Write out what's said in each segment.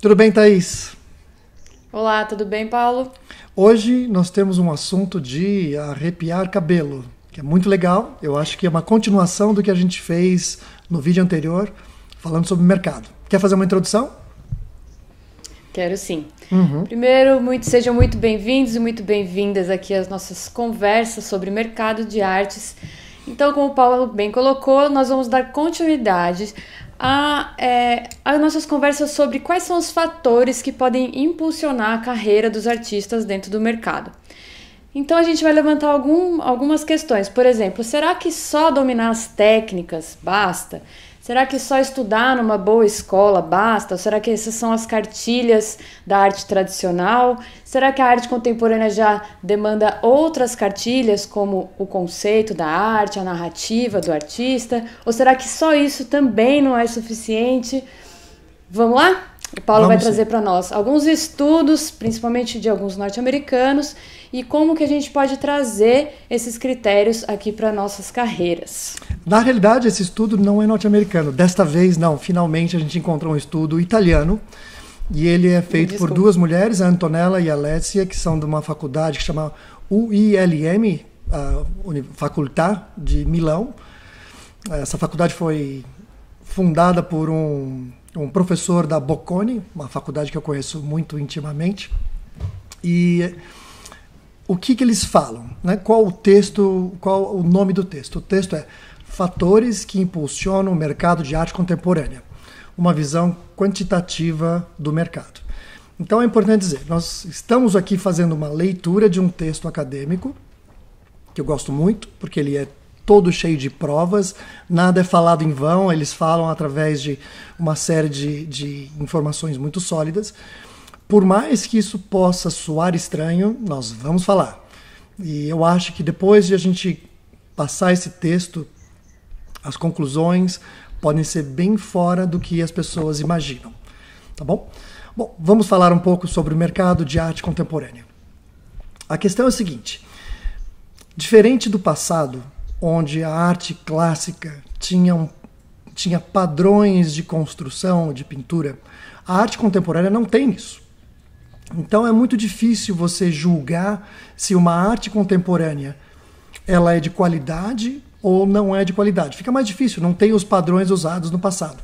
Tudo bem, Thaís? Olá, tudo bem, Paulo? Hoje nós temos um assunto de arrepiar cabelo, que é muito legal. Eu acho que é uma continuação do que a gente fez no vídeo anterior, falando sobre o mercado. Quer fazer uma introdução? Quero sim. Uhum. Primeiro, muito, sejam muito bem-vindos e muito bem-vindas aqui às nossas conversas sobre mercado de artes. Então, como o Paulo bem colocou, nós vamos dar continuidade a, é, as nossas conversas sobre quais são os fatores que podem impulsionar a carreira dos artistas dentro do mercado. Então a gente vai levantar algum, algumas questões. Por exemplo, será que só dominar as técnicas basta? Será que só estudar numa boa escola basta? Ou será que essas são as cartilhas da arte tradicional? Será que a arte contemporânea já demanda outras cartilhas, como o conceito da arte, a narrativa do artista? Ou será que só isso também não é suficiente? Vamos lá? O Paulo Vamos vai trazer para nós alguns estudos, principalmente de alguns norte-americanos, e como que a gente pode trazer esses critérios aqui para nossas carreiras. Na realidade, esse estudo não é norte-americano. Desta vez, não. Finalmente, a gente encontrou um estudo italiano. E ele é feito por duas mulheres, a Antonella e a Alessia, que são de uma faculdade que chama UILM, a Facultá de Milão. Essa faculdade foi fundada por um um professor da Bocconi, uma faculdade que eu conheço muito intimamente. E o que, que eles falam? Né? Qual o texto, qual o nome do texto? O texto é Fatores que Impulsionam o Mercado de Arte Contemporânea, uma visão quantitativa do mercado. Então é importante dizer, nós estamos aqui fazendo uma leitura de um texto acadêmico, que eu gosto muito, porque ele é todo cheio de provas, nada é falado em vão, eles falam através de uma série de, de informações muito sólidas. Por mais que isso possa soar estranho, nós vamos falar. E eu acho que depois de a gente passar esse texto, as conclusões podem ser bem fora do que as pessoas imaginam. Tá bom? Bom, vamos falar um pouco sobre o mercado de arte contemporânea. A questão é a seguinte: diferente do passado, onde a arte clássica tinha, um, tinha padrões de construção, de pintura. A arte contemporânea não tem isso. Então é muito difícil você julgar se uma arte contemporânea ela é de qualidade ou não é de qualidade. Fica mais difícil, não tem os padrões usados no passado.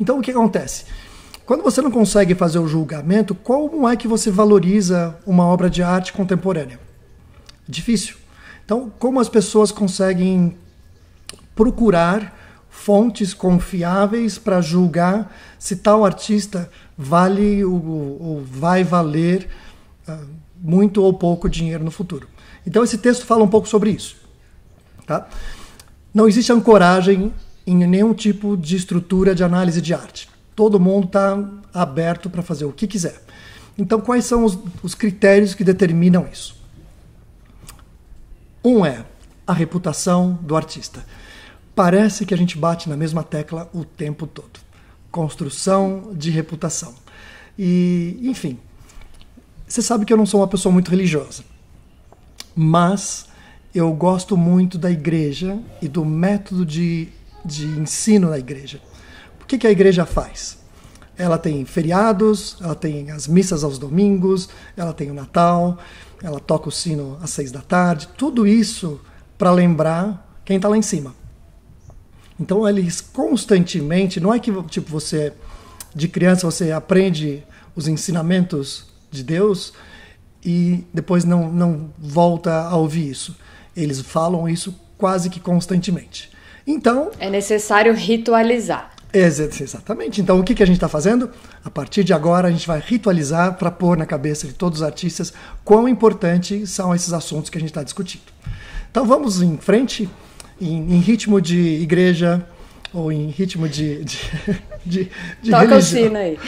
Então o que acontece? Quando você não consegue fazer o julgamento, como é que você valoriza uma obra de arte contemporânea? Difícil. Então, como as pessoas conseguem procurar fontes confiáveis para julgar se tal artista vale ou, ou vai valer uh, muito ou pouco dinheiro no futuro. Então, esse texto fala um pouco sobre isso. Tá? Não existe ancoragem em nenhum tipo de estrutura de análise de arte. Todo mundo está aberto para fazer o que quiser. Então, quais são os, os critérios que determinam isso? Um é a reputação do artista. Parece que a gente bate na mesma tecla o tempo todo. Construção de reputação. E, enfim, você sabe que eu não sou uma pessoa muito religiosa, mas eu gosto muito da igreja e do método de, de ensino da igreja. O que, que a igreja faz? Ela tem feriados, ela tem as missas aos domingos, ela tem o Natal ela toca o sino às seis da tarde, tudo isso para lembrar quem está lá em cima. Então eles constantemente, não é que tipo você de criança você aprende os ensinamentos de Deus e depois não, não volta a ouvir isso. Eles falam isso quase que constantemente. Então é necessário ritualizar. Exatamente. Então, o que, que a gente está fazendo? A partir de agora, a gente vai ritualizar para pôr na cabeça de todos os artistas quão importantes são esses assuntos que a gente está discutindo. Então, vamos em frente, em, em, ritmo de igreja ou em ritmo de, de, de, de Toca religião. Toca o sino aí.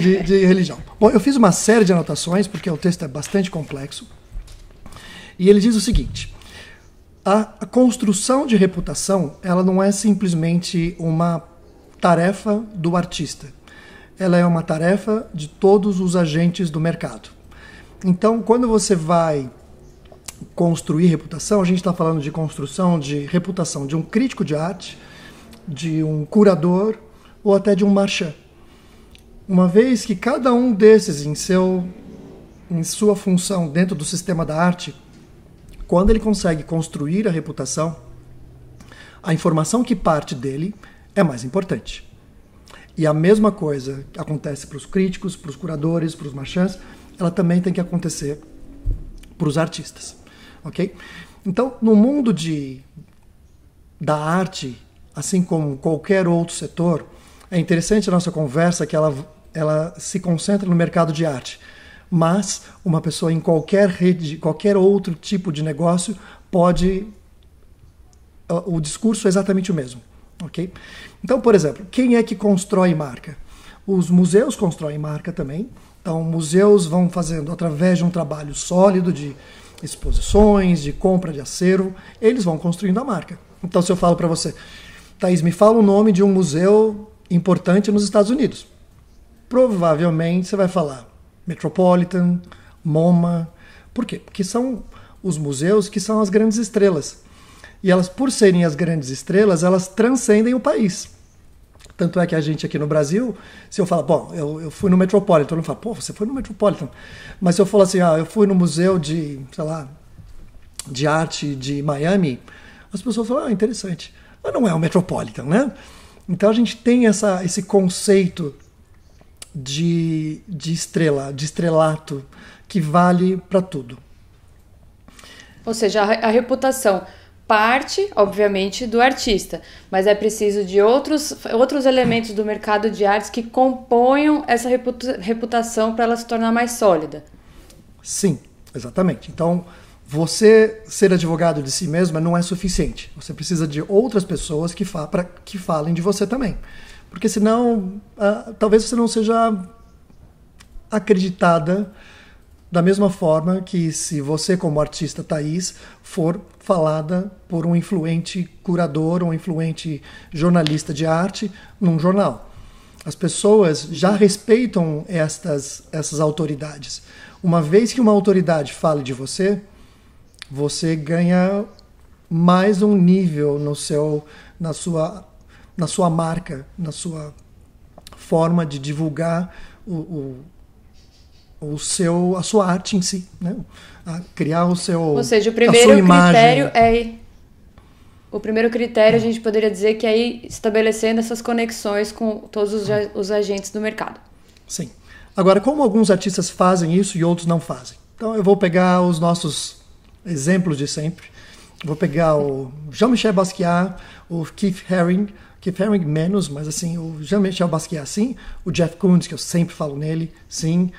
De, de religião. Bom, eu fiz uma série de anotações, porque o texto é bastante complexo. E ele diz o seguinte a construção de reputação ela não é simplesmente uma tarefa do artista. Ela é uma tarefa de todos os agentes do mercado. Então, quando você vai construir reputação, a gente está falando de construção de reputação de um crítico de arte, de um curador ou até de um marchand. Uma vez que cada um desses, em, seu, em sua função dentro do sistema da arte, quando ele consegue construir a reputação, a informação que parte dele é mais importante. E a mesma coisa acontece para os críticos, para os curadores, para os machãs, ela também tem que acontecer para os artistas, ok? Então, no mundo de, da arte, assim como qualquer outro setor, é interessante a nossa conversa que ela, ela se concentra no mercado de arte, mas uma pessoa em qualquer rede, qualquer outro tipo de negócio pode ah, o discurso é exatamente o mesmo ok? Então, por exemplo, quem é que constrói marca? Os museus constroem marca também. Então, museus vão fazendo através de um trabalho sólido de exposições, de compra de acervo, eles vão construindo a marca. Então, se eu falo para você, Thaís, me fala o nome de um museu importante nos Estados Unidos. Provavelmente você vai falar Metropolitan, MoMA. Por quê? Porque são os museus que são as grandes estrelas. E elas, por serem as grandes estrelas, elas transcendem o país. Tanto é que a gente aqui no Brasil, se eu falar, bom, eu, eu fui no Metropolitan, eu não falo, pô, você foi no Metropolitan. Mas se eu falar assim, ah, eu fui no museu de, sei lá, de arte de Miami, as pessoas falam, ah, interessante. Mas não é o Metropolitan, né? Então a gente tem essa, esse conceito de, de estrela, de estrelato, que vale para tudo. Ou seja, a, a reputação parte, obviamente, do artista, mas é preciso de outros, outros elementos do mercado de artes que componham essa reputação para ela se tornar mais sólida. Sim, exatamente. Então, você ser advogado de si mesma não é suficiente. Você precisa de outras pessoas que, fa pra, que falem de você também. Porque senão, uh, talvez você não seja acreditada da mesma forma que se você, como artista Thaís, for falada por um influente curador, um influente jornalista de arte num jornal. As pessoas já respeitam estas essas autoridades. Uma vez que uma autoridade fale de você, você ganha mais um nível no seu na sua na sua marca, na sua forma de divulgar o o seu a sua arte em si, né? A criar o seu Ou seja, o primeiro critério imagem. é o primeiro critério a gente poderia dizer que é estabelecendo essas conexões com todos os, os agentes do mercado. Sim. Agora, como alguns artistas fazem isso e outros não fazem? Então, eu vou pegar os nossos exemplos de sempre. Vou pegar o Jean-Michel Basquiat, o Keith Haring, Keith Haring menos, mas assim, o Jean-Michel Basquiat sim, o Jeff Koons, que eu sempre falo nele, sim,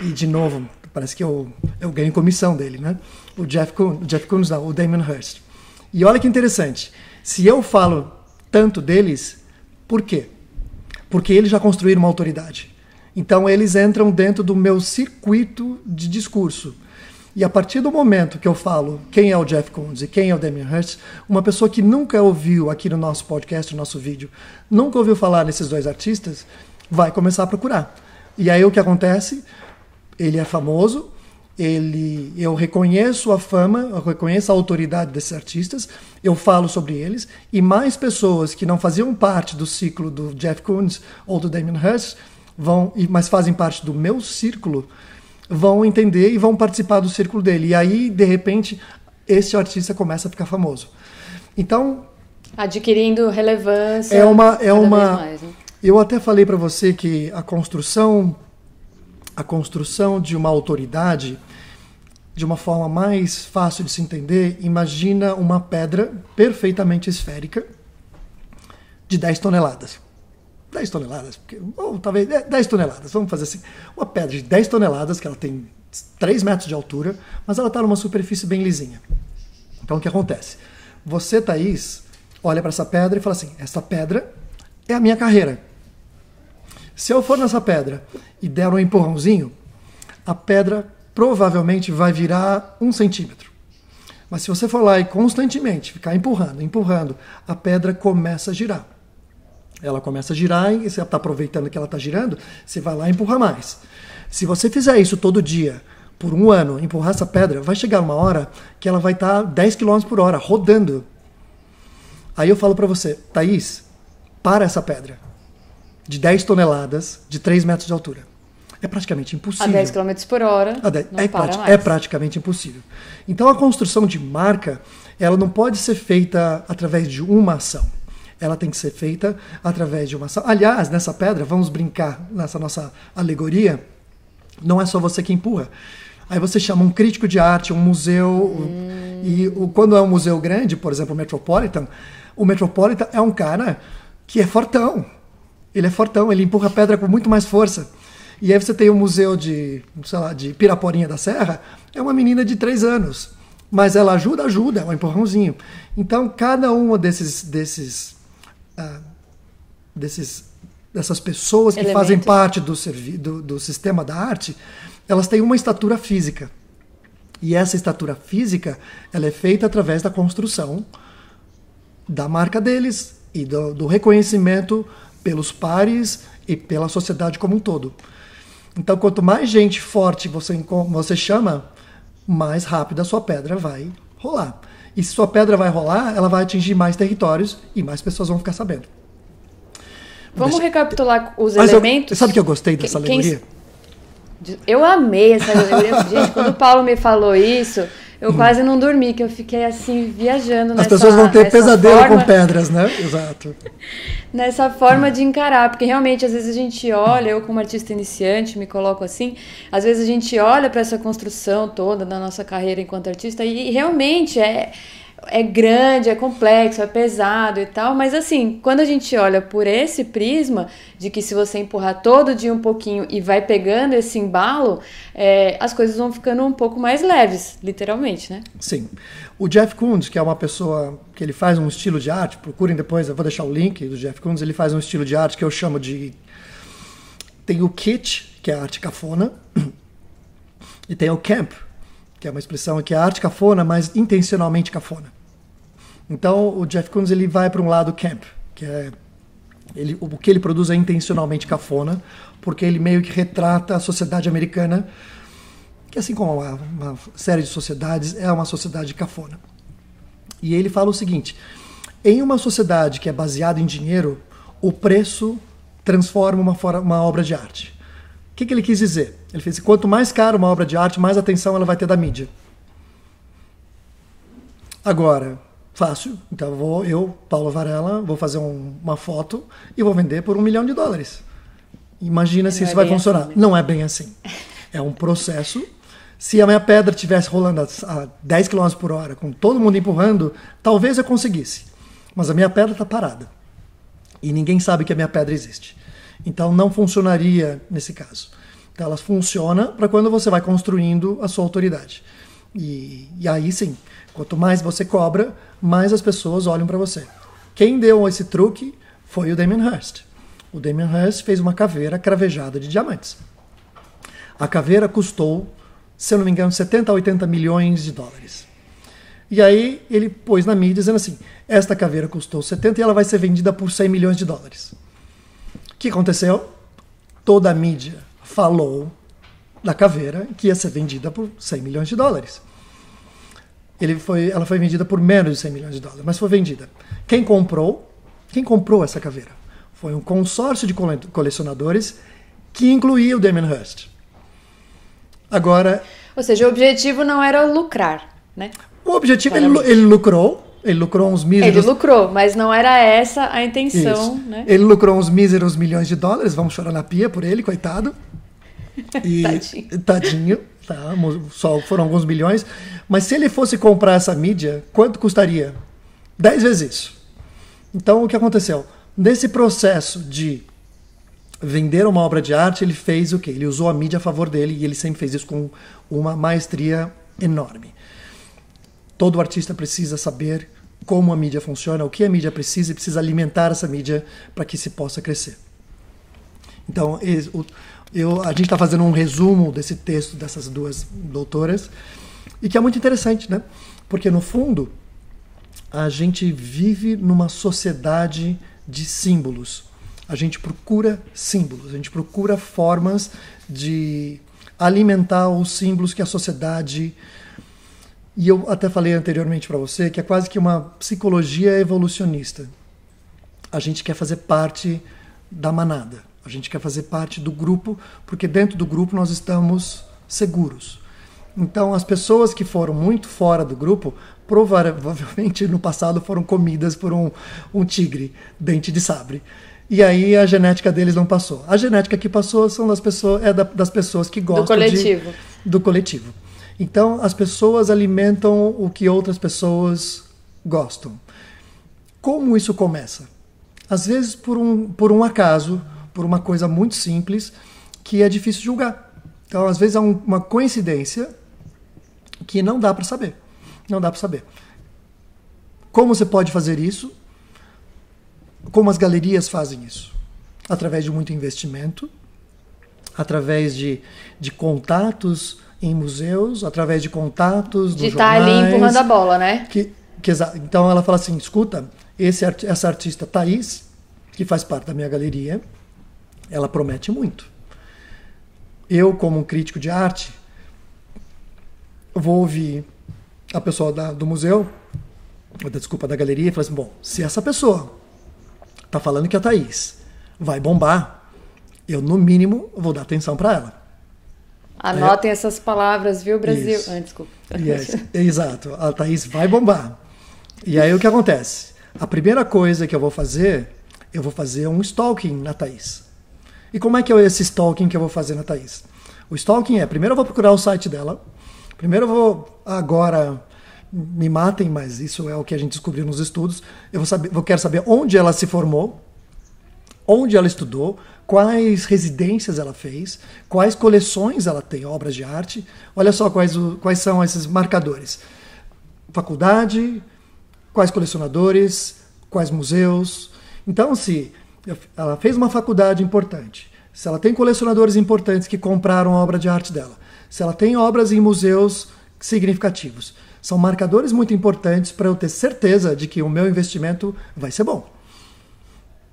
e de novo, parece que eu, eu ganho comissão dele, né? O Jeff, Koons, o Jeff Koons, não, o Damon Hirst. E olha que interessante, se eu falo tanto deles, por quê? Porque eles já construíram uma autoridade. Então eles entram dentro do meu circuito de discurso. E a partir do momento que eu falo quem é o Jeff Koons e quem é o Damien Hirst, uma pessoa que nunca ouviu aqui no nosso podcast, no nosso vídeo, nunca ouviu falar nesses dois artistas, vai começar a procurar. E aí o que acontece? Ele é famoso, ele, eu reconheço a fama, eu reconheço a autoridade desses artistas, eu falo sobre eles, e mais pessoas que não faziam parte do ciclo do Jeff Koons ou do Damien Hirst, vão, mas fazem parte do meu círculo, vão entender e vão participar do círculo dele. E aí, de repente, esse artista começa a ficar famoso. Então. Adquirindo relevância. É uma. É uma mais, né? Eu até falei para você que a construção a construção de uma autoridade de uma forma mais fácil de se entender, imagina uma pedra perfeitamente esférica de 10 toneladas. 10 toneladas, porque, ou talvez 10 é, toneladas, vamos fazer assim. Uma pedra de 10 toneladas, que ela tem 3 metros de altura, mas ela está numa superfície bem lisinha. Então o que acontece? Você, Thaís, olha para essa pedra e fala assim: essa pedra é a minha carreira. Se eu for nessa pedra e der um empurrãozinho, a pedra provavelmente vai virar um centímetro. Mas se você for lá e constantemente ficar empurrando, empurrando, a pedra começa a girar. Ela começa a girar e você está aproveitando que ela está girando, você vai lá e empurra mais. Se você fizer isso todo dia, por um ano, empurrar essa pedra, vai chegar uma hora que ela vai estar tá 10 km por hora, rodando. Aí eu falo para você, Thaís, para essa pedra de 10 toneladas de 3 metros de altura. É praticamente impossível. A 10 km por hora. é, mais. é praticamente impossível. Então a construção de marca ela não pode ser feita através de uma ação ela tem que ser feita através de uma ação. Aliás, nessa pedra, vamos brincar nessa nossa alegoria, não é só você que empurra. Aí você chama um crítico de arte, um museu, hum. e o, quando é um museu grande, por exemplo, o Metropolitan, o Metropolitan é um cara que é fortão, ele é fortão, ele empurra a pedra com muito mais força. E aí você tem o um museu de, sei lá, de Piraporinha da Serra, é uma menina de três anos. Mas ela ajuda, ajuda, é um empurrãozinho. Então, cada uma desses, desses, ah, desses dessas pessoas que fazem parte do, do, do sistema da arte, elas têm uma estatura física. E essa estatura física, ela é feita através da construção da marca deles e do, do reconhecimento pelos pares e pela sociedade como um todo. Então, quanto mais gente forte você, você chama, mais rápido a sua pedra vai rolar. E se sua pedra vai rolar, ela vai atingir mais territórios e mais pessoas vão ficar sabendo. Vamos Deixa... recapitular os Mas elementos. Eu, sabe que eu gostei dessa quem, alegoria? Quem... Eu amei essa alegoria. Gente, quando o Paulo me falou isso, eu quase não dormi, que eu fiquei assim viajando. As pessoas vão ter pesadelo forma, com pedras, né? Exato. nessa forma de encarar, porque realmente às vezes a gente olha, eu como artista iniciante me coloco assim, às vezes a gente olha para essa construção toda da nossa carreira enquanto artista e, e realmente é é grande, é complexo, é pesado e tal, mas assim, quando a gente olha por esse prisma de que se você empurrar todo dia um pouquinho e vai pegando esse embalo, é, as coisas vão ficando um pouco mais leves, literalmente, né? Sim. O Jeff Koons, que é uma pessoa que ele faz um estilo de arte, procurem depois, eu vou deixar o link do Jeff Koons, ele faz um estilo de arte que eu chamo de tem o kit, que é a arte cafona, e tem o camp, que é uma expressão que é arte cafona, mas intencionalmente cafona. Então o Jeff Koons ele vai para um lado camp, que é ele, o que ele produz é intencionalmente cafona, porque ele meio que retrata a sociedade americana, que assim como uma, uma série de sociedades é uma sociedade cafona. E ele fala o seguinte: em uma sociedade que é baseada em dinheiro, o preço transforma uma, uma obra de arte. O que, que ele quis dizer? Ele fez: quanto mais caro uma obra de arte, mais atenção ela vai ter da mídia. Agora, fácil. Então vou, eu, Paulo Varela, vou fazer um, uma foto e vou vender por um milhão de dólares. Imagina se é isso vai funcionar. Assim, né? Não é bem assim. É um processo. Se a minha pedra estivesse rolando a 10 km por hora, com todo mundo empurrando, talvez eu conseguisse. Mas a minha pedra está parada. E ninguém sabe que a minha pedra existe. Então não funcionaria nesse caso. Ela funciona para quando você vai construindo a sua autoridade. E, e aí sim, quanto mais você cobra, mais as pessoas olham para você. Quem deu esse truque foi o Damien Hirst. O Damien Hirst fez uma caveira cravejada de diamantes. A caveira custou, se eu não me engano, 70 a 80 milhões de dólares. E aí ele pôs na mídia dizendo assim: esta caveira custou 70 e ela vai ser vendida por 100 milhões de dólares. O que aconteceu? Toda a mídia falou da caveira que ia ser vendida por 100 milhões de dólares. Ele foi, ela foi vendida por menos de 100 milhões de dólares, mas foi vendida. Quem comprou? Quem comprou essa caveira? Foi um consórcio de colecionadores que incluía o Damien Hirst. Agora. Ou seja, o objetivo não era lucrar, né? O objetivo, ele, ele lucrou, ele lucrou uns míseros. Ele lucrou, mas não era essa a intenção, né? Ele lucrou uns míseros milhões de dólares, vamos chorar na pia por ele, coitado. E, tadinho. Tadinho, tá? Só foram alguns milhões, Mas se ele fosse comprar essa mídia, quanto custaria? Dez vezes isso. Então, o que aconteceu? Nesse processo de vender uma obra de arte, ele fez o quê? Ele usou a mídia a favor dele e ele sempre fez isso com uma maestria enorme. Todo artista precisa saber como a mídia funciona, o que a mídia precisa e precisa alimentar essa mídia para que se possa crescer. Então, o eu, a gente está fazendo um resumo desse texto dessas duas doutoras, e que é muito interessante, né? Porque, no fundo, a gente vive numa sociedade de símbolos. A gente procura símbolos, a gente procura formas de alimentar os símbolos que a sociedade. E eu até falei anteriormente para você que é quase que uma psicologia evolucionista. A gente quer fazer parte da manada. A gente quer fazer parte do grupo, porque dentro do grupo nós estamos seguros. Então, as pessoas que foram muito fora do grupo, provavelmente no passado foram comidas por um, um tigre, dente de sabre. E aí a genética deles não passou. A genética que passou são das pessoas, é das pessoas que gostam do coletivo. De, do coletivo. Então, as pessoas alimentam o que outras pessoas gostam. Como isso começa? Às vezes, por um, por um acaso, por uma coisa muito simples que é difícil julgar. Então, às vezes, é um, uma coincidência que não dá para saber. Não dá para saber. Como você pode fazer isso? Como as galerias fazem isso? Através de muito investimento, através de, de contatos em museus, através de contatos de estar tá ali empurrando a bola, né? Que, que, então ela fala assim: escuta, esse, essa artista Thaís, que faz parte da minha galeria, ela promete muito. Eu, como um crítico de arte, vou ouvir a pessoa da, do museu, ou da, desculpa, da galeria, e falar assim: bom, se essa pessoa tá falando que é a Thaís vai bombar, eu, no mínimo, vou dar atenção para ela. Anotem é. essas palavras, viu, Brasil? Ah, desculpa. Yes. Exato, a Thaís vai bombar. E aí o que acontece? A primeira coisa que eu vou fazer, eu vou fazer um stalking na Thaís. E como é que é esse stalking que eu vou fazer na Thaís? O stalking é, primeiro eu vou procurar o site dela, primeiro eu vou agora me matem, mas isso é o que a gente descobriu nos estudos. Eu vou saber, eu quero saber onde ela se formou, onde ela estudou, quais residências ela fez, quais coleções ela tem, obras de arte. Olha só quais, quais são esses marcadores: faculdade, quais colecionadores, quais museus. Então, se assim, ela fez uma faculdade importante, se ela tem colecionadores importantes que compraram a obra de arte dela, se ela tem obras em museus significativos, são marcadores muito importantes para eu ter certeza de que o meu investimento vai ser bom.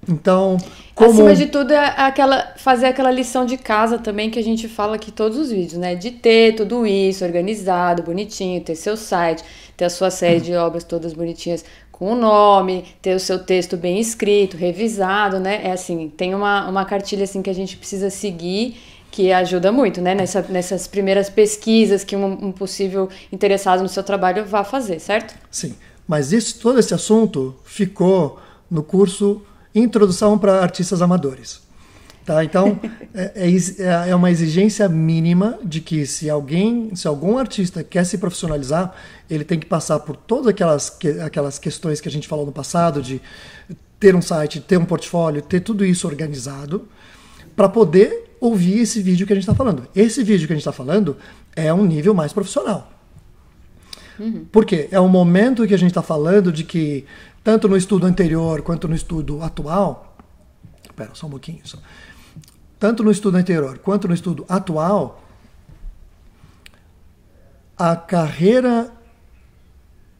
Então, como... Acima de tudo, é aquela, fazer aquela lição de casa também que a gente fala aqui todos os vídeos, né? De ter tudo isso organizado, bonitinho, ter seu site, ter a sua série uhum. de obras todas bonitinhas com o nome, ter o seu texto bem escrito, revisado, né? É assim, tem uma, uma cartilha assim que a gente precisa seguir que ajuda muito, né? Nessa, nessas primeiras pesquisas que um, um, possível interessado no seu trabalho vá fazer, certo? Sim. Mas isso, todo esse assunto ficou no curso Introdução para Artistas Amadores. Tá? Então, é, é, é, é uma exigência mínima de que se alguém, se algum artista quer se profissionalizar, ele tem que passar por todas aquelas, que, aquelas questões que a gente falou no passado, de ter um site, ter um portfólio, ter tudo isso organizado, para poder ouvir esse vídeo que a gente está falando. Esse vídeo que a gente está falando é um nível mais profissional. Uhum. Por quê? É o momento que a gente está falando de que, tanto no estudo anterior quanto no estudo atual, Pera, só um pouquinho. Só tanto no estudo anterior quanto no estudo atual, a carreira,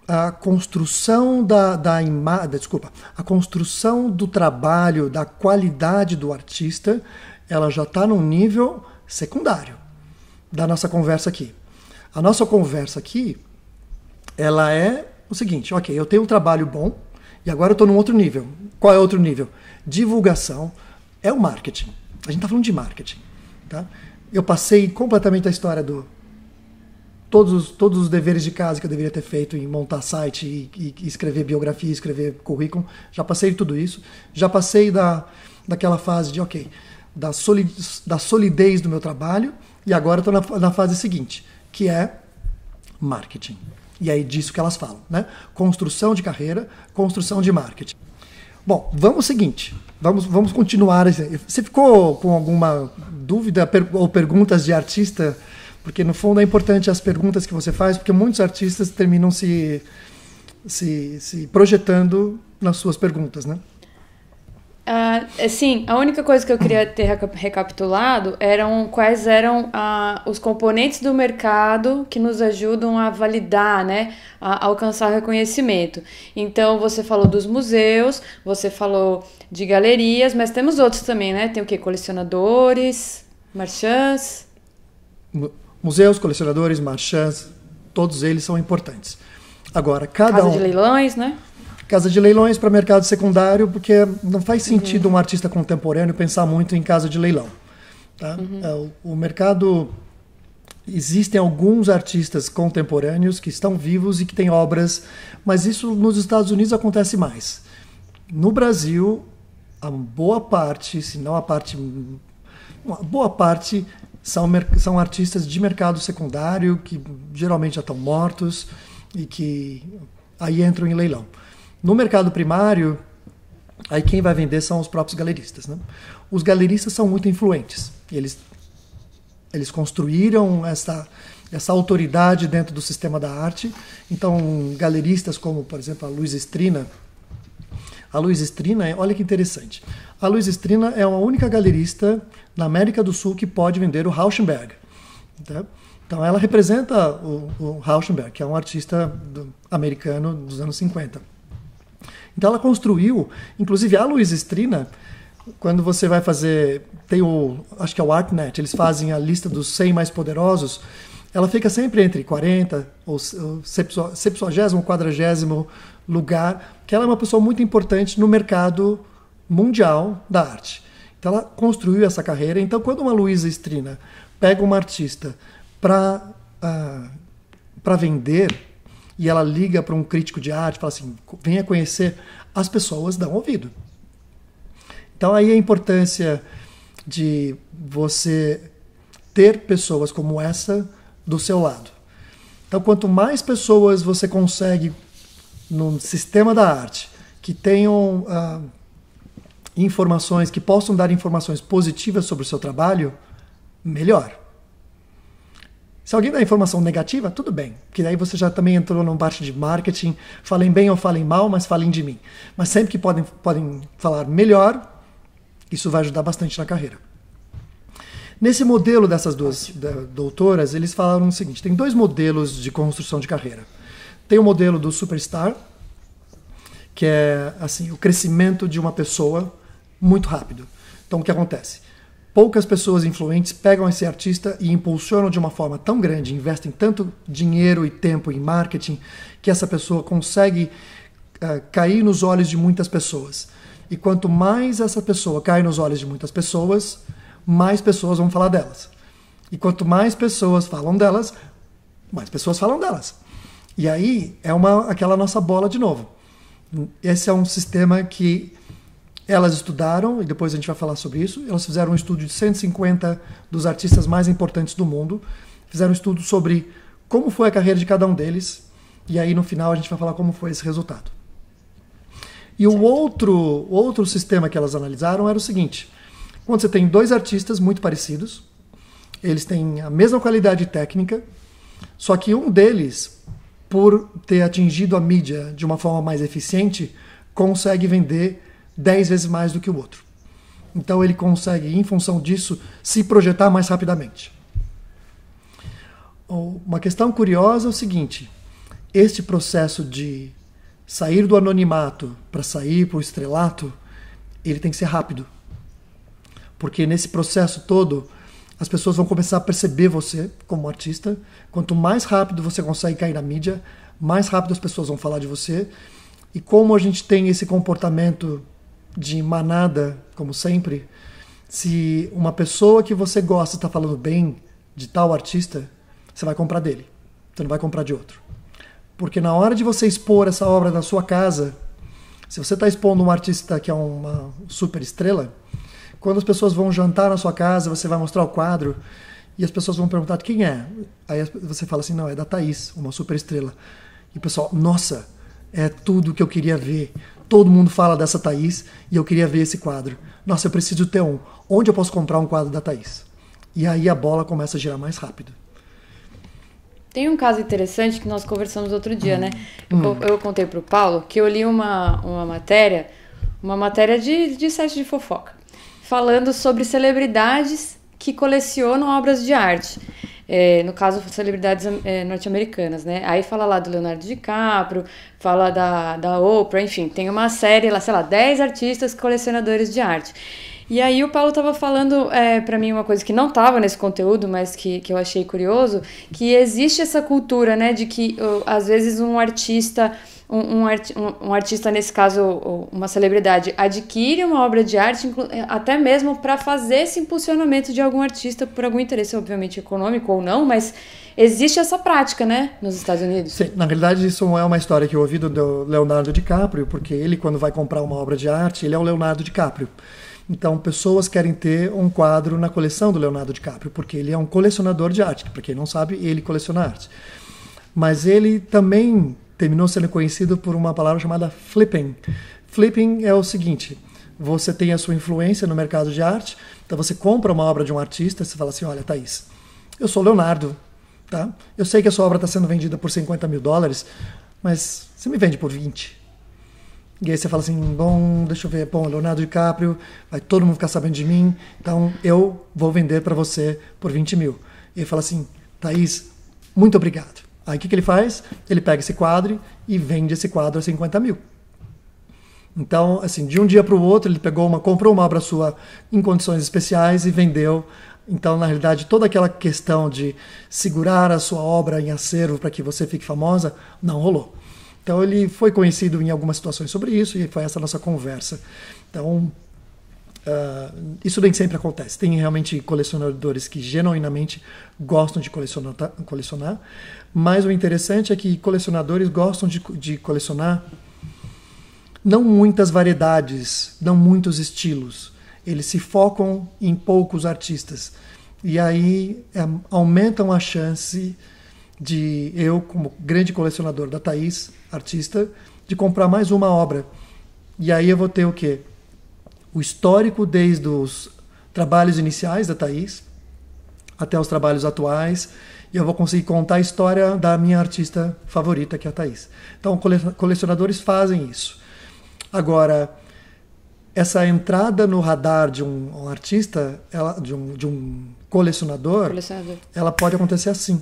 a construção da, da imagem, desculpa, a construção do trabalho, da qualidade do artista, ela já está num nível secundário da nossa conversa aqui. A nossa conversa aqui, ela é o seguinte, ok, eu tenho um trabalho bom e agora eu estou num outro nível. Qual é outro nível? Divulgação é o marketing a gente está falando de marketing. Tá? Eu passei completamente a história do. Todos os, todos os deveres de casa que eu deveria ter feito em montar site e, e escrever biografia, escrever currículo, já passei de tudo isso. Já passei da, daquela fase de, ok, da, solidez, da solidez do meu trabalho e agora estou na, na fase seguinte, que é marketing. E é disso que elas falam, né? Construção de carreira, construção de marketing. Bom, vamos ao seguinte. Vamos, vamos continuar. Você ficou com alguma dúvida per, ou perguntas de artista? Porque, no fundo, é importante as perguntas que você faz, porque muitos artistas terminam se, se, se projetando nas suas perguntas, né? sim ah, assim, a única coisa que eu queria ter recapitulado eram quais eram uh, os componentes do mercado que nos ajudam a validar, né, a, alcançar reconhecimento. Então, você falou dos museus, você falou de galerias, mas temos outros também, né? Tem o quê? Colecionadores, marchands. Museus, colecionadores, marchands, todos eles são importantes. Agora, cada Casa um. de leilões, né? casa de leilões para mercado secundário, porque não faz uhum. sentido uhum. um artista contemporâneo pensar muito em casa de leilão. Tá? Uhum. É, o, mercado. Existem alguns artistas contemporâneos que estão vivos e que têm obras, mas isso nos Estados Unidos acontece mais. No Brasil, a boa parte, se não a parte. Uma boa parte são, são artistas de mercado secundário, que geralmente já estão mortos e que aí entram em leilão. No mercado primário, aí quem vai vender são os próprios galeristas. Né? Os galeristas são muito influentes. Eles, eles construíram essa, essa autoridade dentro do sistema da arte. Então, galeristas como, por exemplo, a Luiz Estrina. A Luiz Estrina, olha que interessante. A Luiz Estrina é a única galerista na América do Sul que pode vender o Rauschenberg. Tá? Então ela representa o, o Rauschenberg, que é um artista do, americano dos anos 50. Então ela construiu, inclusive a Luiz Estrina, quando você vai fazer, tem o, acho que é o Artnet, eles fazem a lista dos 100 mais poderosos, ela fica sempre entre 40 ou 70 ou 40 lugar, que ela é uma pessoa muito importante no mercado mundial da arte. Então ela construiu essa carreira. Então quando uma Luísa Estrina pega uma artista para uh, ah, para vender, e ela liga para um crítico de arte, fala assim, venha conhecer, as pessoas dão ouvido. Então aí a importância de você ter pessoas como essa do seu lado. Então quanto mais pessoas você consegue no sistema da arte que tenham ah, informações, que possam dar informações positivas sobre o seu trabalho, melhor. Se alguém dá informação negativa, tudo bem, porque daí você já também entrou numa parte de marketing, falem bem ou falem mal, mas falem de mim. Mas sempre que podem, podem falar melhor, isso vai ajudar bastante na carreira. Nesse modelo dessas duas doutoras, eles falaram o seguinte: tem dois modelos de construção de carreira. Tem o modelo do superstar, que é assim o crescimento de uma pessoa muito rápido. Então o que acontece? poucas pessoas influentes pegam esse artista e impulsionam de uma forma tão grande, investem tanto dinheiro e tempo em marketing, que essa pessoa consegue uh, cair nos olhos de muitas pessoas. E quanto mais essa pessoa cai nos olhos de muitas pessoas, mais pessoas vão falar delas. E quanto mais pessoas falam delas, mais pessoas falam delas. E aí é uma aquela nossa bola de novo. Esse é um sistema que elas estudaram, e depois a gente vai falar sobre isso, elas fizeram um estudo de 150 dos artistas mais importantes do mundo, fizeram um estudo sobre como foi a carreira de cada um deles, e aí no final a gente vai falar como foi esse resultado. E o outro, outro sistema que elas analisaram era o seguinte: quando você tem dois artistas muito parecidos, eles têm a mesma qualidade técnica, só que um deles, por ter atingido a mídia de uma forma mais eficiente, consegue vender 10 vezes mais do que o outro. Então ele consegue, em função disso, se projetar mais rapidamente. Uma questão curiosa é o seguinte: este processo de sair do anonimato para sair para o estrelato, ele tem que ser rápido. Porque nesse processo todo, as pessoas vão começar a perceber você como artista. Quanto mais rápido você consegue cair na mídia, mais rápido as pessoas vão falar de você. E como a gente tem esse comportamento de manada, como sempre, se uma pessoa que você gosta está falando bem de tal artista, você vai comprar dele. Você não vai comprar de outro. Porque na hora de você expor essa obra na sua casa, se você está expondo um artista que é uma super estrela, quando as pessoas vão jantar na sua casa, você vai mostrar o quadro e as pessoas vão perguntar quem é. Aí você fala assim, não, é da Thaís, uma super estrela. E o pessoal, nossa, é tudo que eu queria ver. Todo mundo fala dessa Thaís e eu queria ver esse quadro. Nossa, eu preciso ter um. Onde eu posso comprar um quadro da Thaís? E aí a bola começa a girar mais rápido. Tem um caso interessante que nós conversamos outro dia, hum. né? Hum. Eu, contei para o Paulo que eu li uma, uma matéria, uma matéria de, de site de fofoca, falando sobre celebridades que colecionam obras de arte é, no caso, celebridades é, norte-americanas, né? Aí fala lá do Leonardo DiCaprio, fala da, da Oprah, enfim, tem uma série lá, sei lá, 10 artistas colecionadores de arte. E aí o Paulo estava falando é, para mim uma coisa que não estava nesse conteúdo, mas que, que eu achei curioso, que existe essa cultura, né, de que às vezes um artista um, um, art, um, um, artista, nesse caso, uma celebridade, adquire uma obra de arte, é, até mesmo para fazer esse impulsionamento de algum artista por algum interesse, obviamente, econômico ou não, mas existe essa prática, né, nos Estados Unidos. Sim, na verdade, isso é uma história que eu ouvi do Leonardo DiCaprio, porque ele, quando vai comprar uma obra de arte, ele é o Leonardo DiCaprio. Então, pessoas querem ter um quadro na coleção do Leonardo DiCaprio, porque ele é um colecionador de arte. Para quem não sabe, ele coleciona arte. Mas ele também terminou sendo conhecido por uma palavra chamada flipping. Flipping é o seguinte: você tem a sua influência no mercado de arte, então você compra uma obra de um artista, você fala assim: olha, Thaís, eu sou Leonardo, tá? Eu sei que a sua obra está sendo vendida por 50 mil dólares, mas você me vende por 20. E aí você fala assim, bom, deixa eu ver, bom, Leonardo DiCaprio, vai todo mundo ficar sabendo de mim, então eu vou vender para você por 20 mil. E ele fala assim, Thaís, muito obrigado. Aí o que, que ele faz? Ele pega esse quadro e vende esse quadro a 50 mil. Então, assim, de um dia para o outro, ele pegou uma, comprou uma obra sua em condições especiais e vendeu. Então, na realidade, toda aquela questão de segurar a sua obra em acervo para que você fique famosa, não rolou. Então ele foi conhecido em algumas situações sobre isso e foi essa nossa conversa. Então uh, isso nem sempre acontece. Tem realmente colecionadores que genuinamente gostam de colecionar, tá? colecionar mas o interessante é que colecionadores gostam de, de colecionar não muitas variedades, não muitos estilos. Eles se focam em poucos artistas. E aí é, aumentam a chance de eu, como grande colecionador da Thaís, artista, de comprar mais uma obra. E aí eu vou ter o quê? O histórico desde os trabalhos iniciais da Thaís até os trabalhos atuais, e eu vou conseguir contar a história da minha artista favorita, que é a Thaís. Então, colecionadores fazem isso. Agora, essa entrada no radar de um, um artista, ela, de, um, de um colecionador, colecionador, ela pode acontecer assim.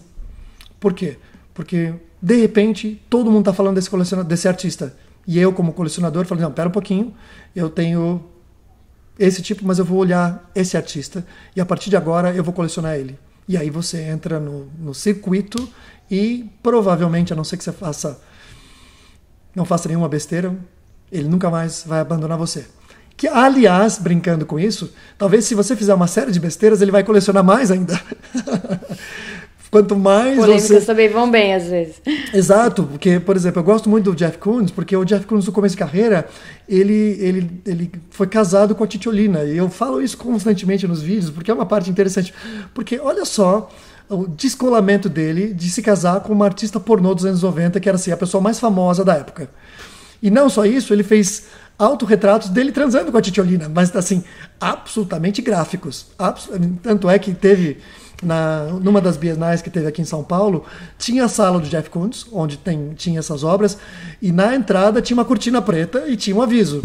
Por quê? Porque, de repente, todo mundo está falando desse, colecionador, desse artista. E eu, como colecionador, falo: não, pera um pouquinho, eu tenho esse tipo, mas eu vou olhar esse artista. E a partir de agora eu vou colecionar ele. E aí você entra no, no circuito e provavelmente, a não ser que você faça. Não faça nenhuma besteira, ele nunca mais vai abandonar você. Que, aliás, brincando com isso, talvez se você fizer uma série de besteiras, ele vai colecionar mais ainda. Quanto mais Polêmicas você... também vão bem, às vezes. Exato, porque, por exemplo, eu gosto muito do Jeff Koons, porque o Jeff Koons, no começo de carreira, ele, ele, ele foi casado com a Titiolina. E eu falo isso constantemente nos vídeos, porque é uma parte interessante. Porque, olha só o descolamento dele de se casar com uma artista pornô dos anos 90, que era assim, a pessoa mais famosa da época. E não só isso, ele fez autorretratos dele transando com a Titiolina, mas assim, absolutamente gráficos. tanto é que teve na, numa das bienais que teve aqui em São Paulo, tinha a sala do Jeff Koons, onde tem, tinha essas obras, e na entrada tinha uma cortina preta e tinha um aviso.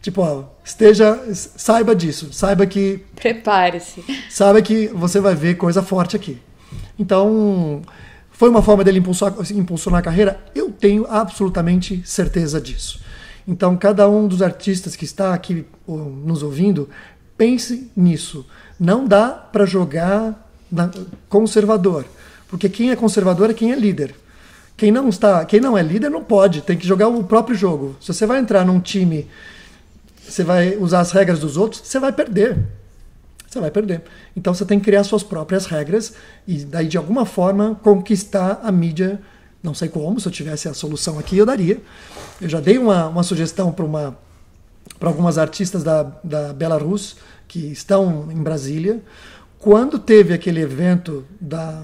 Tipo, ó, esteja, saiba disso, saiba que. Prepare-se. Saiba que você vai ver coisa forte aqui. Então, foi uma forma dele impulsionar impulsionar a carreira? Eu tenho absolutamente certeza disso. Então, cada um dos artistas que está aqui nos ouvindo, pense nisso. Não dá para jogar conservador. Porque quem é conservador é quem é líder. Quem não, está, quem não é líder não pode, tem que jogar o próprio jogo. Se você vai entrar num time, você vai usar as regras dos outros, você vai perder. Você vai perder. Então você tem que criar suas próprias regras e daí de alguma forma conquistar a mídia. Não sei como, se eu tivesse a solução aqui, eu daria. Eu já dei uma, uma sugestão para uma para algumas artistas da, da Belarus que estão em Brasília. Quando teve aquele evento da,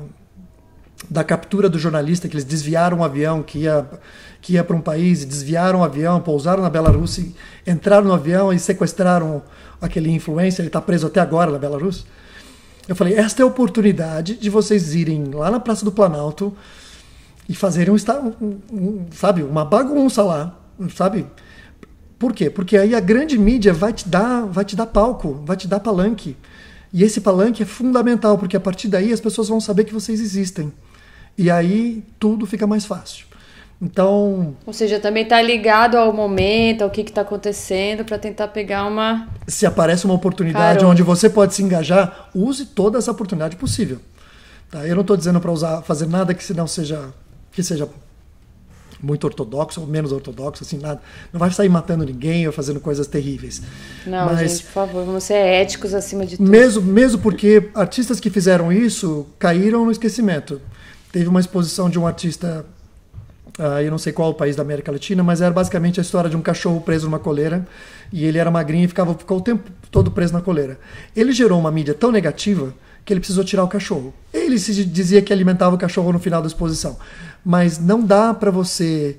da captura do jornalista, que eles desviaram um avião que ia, que ia para um país, desviaram o um avião, pousaram na Belarus, entraram no avião e sequestraram aquele influencer, ele está preso até agora na Belarus. Eu falei, esta é a oportunidade de vocês irem lá na Praça do Planalto e fazerem um, um, um, sabe, uma bagunça lá, sabe? Por quê? Porque aí a grande mídia vai te dar, vai te dar palco, vai te dar palanque. E esse palanque é fundamental, porque a partir daí as pessoas vão saber que vocês existem. E aí tudo fica mais fácil. Então. Ou seja, também está ligado ao momento, ao que está acontecendo, para tentar pegar uma. Se aparece uma oportunidade onde você pode se engajar, use toda essa oportunidade possível. Tá? Eu não estou dizendo para usar, fazer nada que não seja que seja muito ortodoxo ou menos ortodoxo, assim, nada. Não vai sair matando ninguém ou fazendo coisas terríveis. Não, Mas, gente, por favor, vamos ser éticos acima de tudo. Mesmo, mesmo porque artistas que fizeram isso caíram no esquecimento. Teve uma exposição de um artista, uh, eu não sei qual país da América Latina, mas era basicamente a história de um cachorro preso numa coleira e ele era magrinho e ficava, ficou o tempo todo preso na coleira. Ele gerou uma mídia tão negativa que ele precisou tirar o cachorro. Ele se dizia que alimentava o cachorro no final da exposição. Mas não dá para você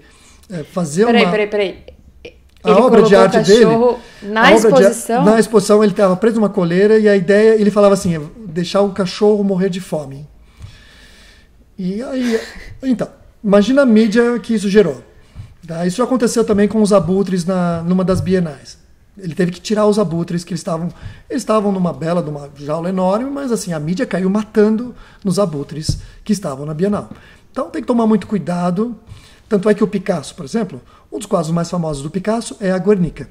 é, fazer peraí, uma... Peraí, peraí, peraí. A ele obra de arte dele... Na exposição? De... na exposição ele estava preso numa coleira e a ideia... Ele falava assim, deixar o cachorro morrer de fome. E aí... Então, imagina a mídia que isso gerou. Tá? Isso aconteceu também com os abutres na, numa das bienais ele teve que tirar os abutres que estavam. Eles estavam numa bela, numa jaula enorme, mas assim, a mídia caiu matando nos abutres que estavam na Bienal. Então tem que tomar muito cuidado. Tanto é que o Picasso, por exemplo, um dos quadros mais famosos do Picasso é a Guernica.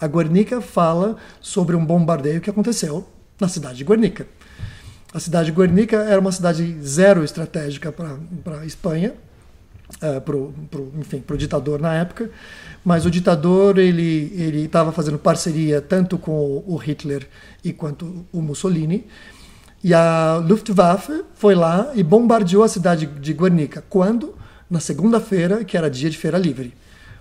A Guernica fala sobre um bombardeio que aconteceu na cidade de Guernica. A cidade de Guernica era uma cidade zero estratégica para a Espanha, uh, enfim, para o ditador na época. Mas o ditador ele ele estava fazendo parceria tanto com o Hitler e quanto o Mussolini. E a Luftwaffe foi lá e bombardeou a cidade de Guernica. Quando? Na segunda-feira, que era dia de feira livre.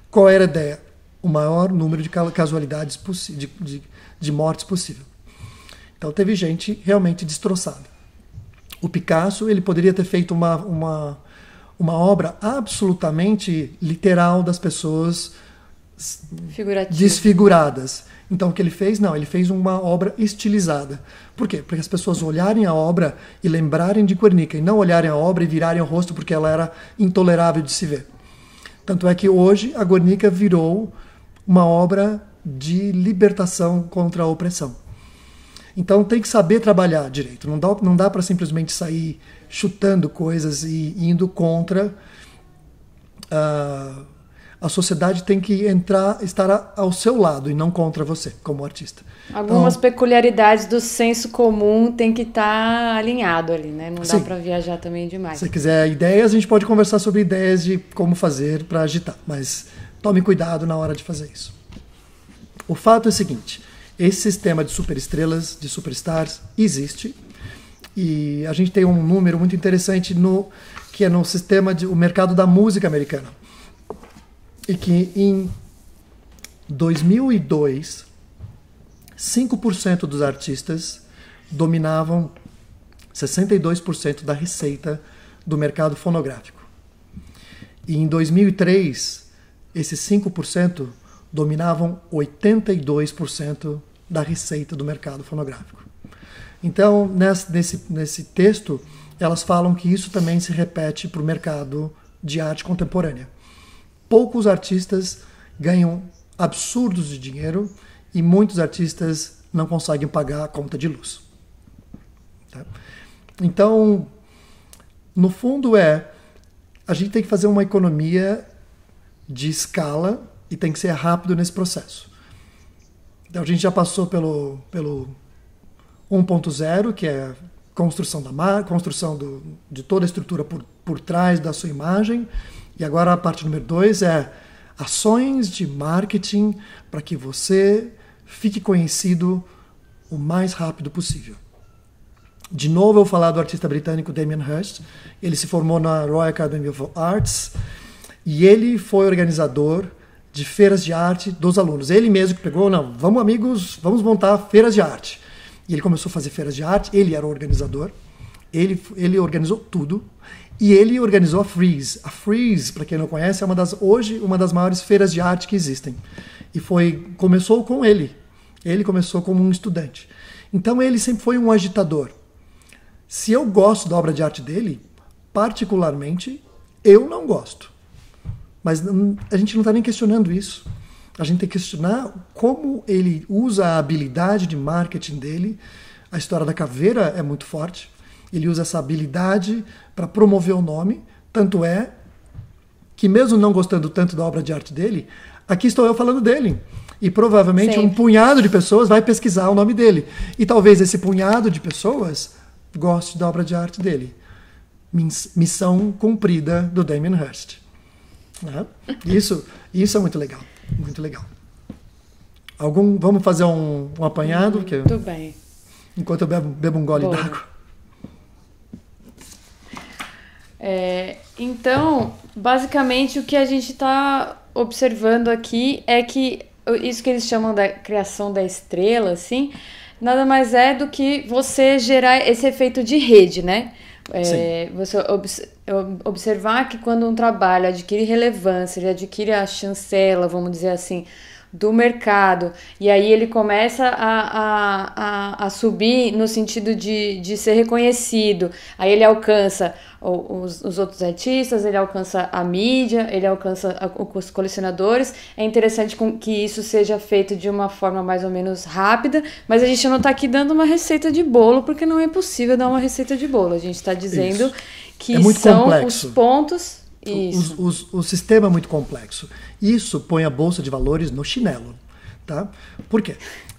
Qual era a ideia? O maior número de casualidades de, de, de mortes possível. Então teve gente realmente destroçada. O Picasso ele poderia ter feito uma, uma, uma obra absolutamente literal das pessoas desfiguradas. Então o que ele fez? Não, ele fez uma obra estilizada. Por quê? Porque as pessoas olharem a obra e lembrarem de Guernica e não olharem a obra e virarem o rosto porque ela era intolerável de se ver. Tanto é que hoje a Guernica virou uma obra de libertação contra a opressão. Então tem que saber trabalhar direito. Não dá, não dá para simplesmente sair chutando coisas e indo contra uh, a sociedade tem que entrar, estar ao seu lado e não contra você, como artista. Algumas então, peculiaridades do senso comum tem que estar tá alinhado ali, né? Não sim. dá para viajar também demais. Se quiser ideias, a gente pode conversar sobre ideias de como fazer para agitar, mas tome cuidado na hora de fazer isso. O fato é o seguinte: esse sistema de superestrelas, de superstars, existe. E a gente tem um número muito interessante no que é no sistema de o mercado da música americana e que em 2002 5% dos artistas dominavam 62% da receita do mercado fonográfico. E em 2003, esses 5% dominavam 82% da receita do mercado fonográfico. Então, nesse, nesse texto, elas falam que isso também se repete para o mercado de arte contemporânea poucos artistas ganham absurdos de dinheiro e muitos artistas não conseguem pagar a conta de luz. Tá? Então, no fundo é a gente tem que fazer uma economia de escala e tem que ser rápido nesse processo. Então, a gente já passou pelo, pelo 1.0, que é construção da construção do, de toda a estrutura por, por trás da sua imagem e agora a parte número 2 é ações de marketing para que você fique conhecido o mais rápido possível. De novo, eu vou falar do artista britânico Damien Hirst. Ele se formou na Royal Academy of Arts e ele foi organizador de feiras de arte dos alunos. Ele mesmo que pegou, não, vamos amigos, vamos montar feiras de arte. E ele começou a fazer feiras de arte, ele era o organizador, ele, ele organizou tudo. E ele organizou a Freeze. A Freeze, para quem não conhece, é uma das hoje uma das maiores feiras de arte que existem. E foi começou com ele. Ele começou como um estudante. Então ele sempre foi um agitador. Se eu gosto da obra de arte dele, particularmente, eu não gosto. Mas a gente não está nem questionando isso. A gente tem que questionar como ele usa a habilidade de marketing dele. A história da caveira é muito forte. Ele usa essa habilidade para promover o nome, tanto é que mesmo não gostando tanto da obra de arte dele, aqui estou eu falando dele. E provavelmente um punhado de pessoas vai pesquisar o nome dele. E talvez esse punhado de pessoas goste da obra de arte dele. Missão cumprida do Damien Hirst. Né? Isso, isso é muito legal. Muito legal. Algum, vamos fazer um, um apanhado? Muito hum, que, bem. Enquanto eu bebo, bebo um gole d'água. É, então, basicamente, o que a gente está observando aqui é que isso que eles chamam da criação da estrela, assim, nada mais é do que você gerar esse efeito de rede, né? É, você observar que quando um trabalho adquire relevância, ele adquire a chancela, vamos dizer assim, do mercado. E aí ele começa a, a, a, a subir no sentido de, de ser reconhecido. Aí ele alcança os, os outros artistas, ele alcança a mídia, ele alcança os colecionadores. É interessante que isso seja feito de uma forma mais ou menos rápida, mas a gente não está aqui dando uma receita de bolo, porque não é possível dar uma receita de bolo. A gente está dizendo isso. que é são complexo. os pontos o, o, o, sistema é muito complexo. Isso põe a bolsa de valores no chinelo. Tá? Por quê?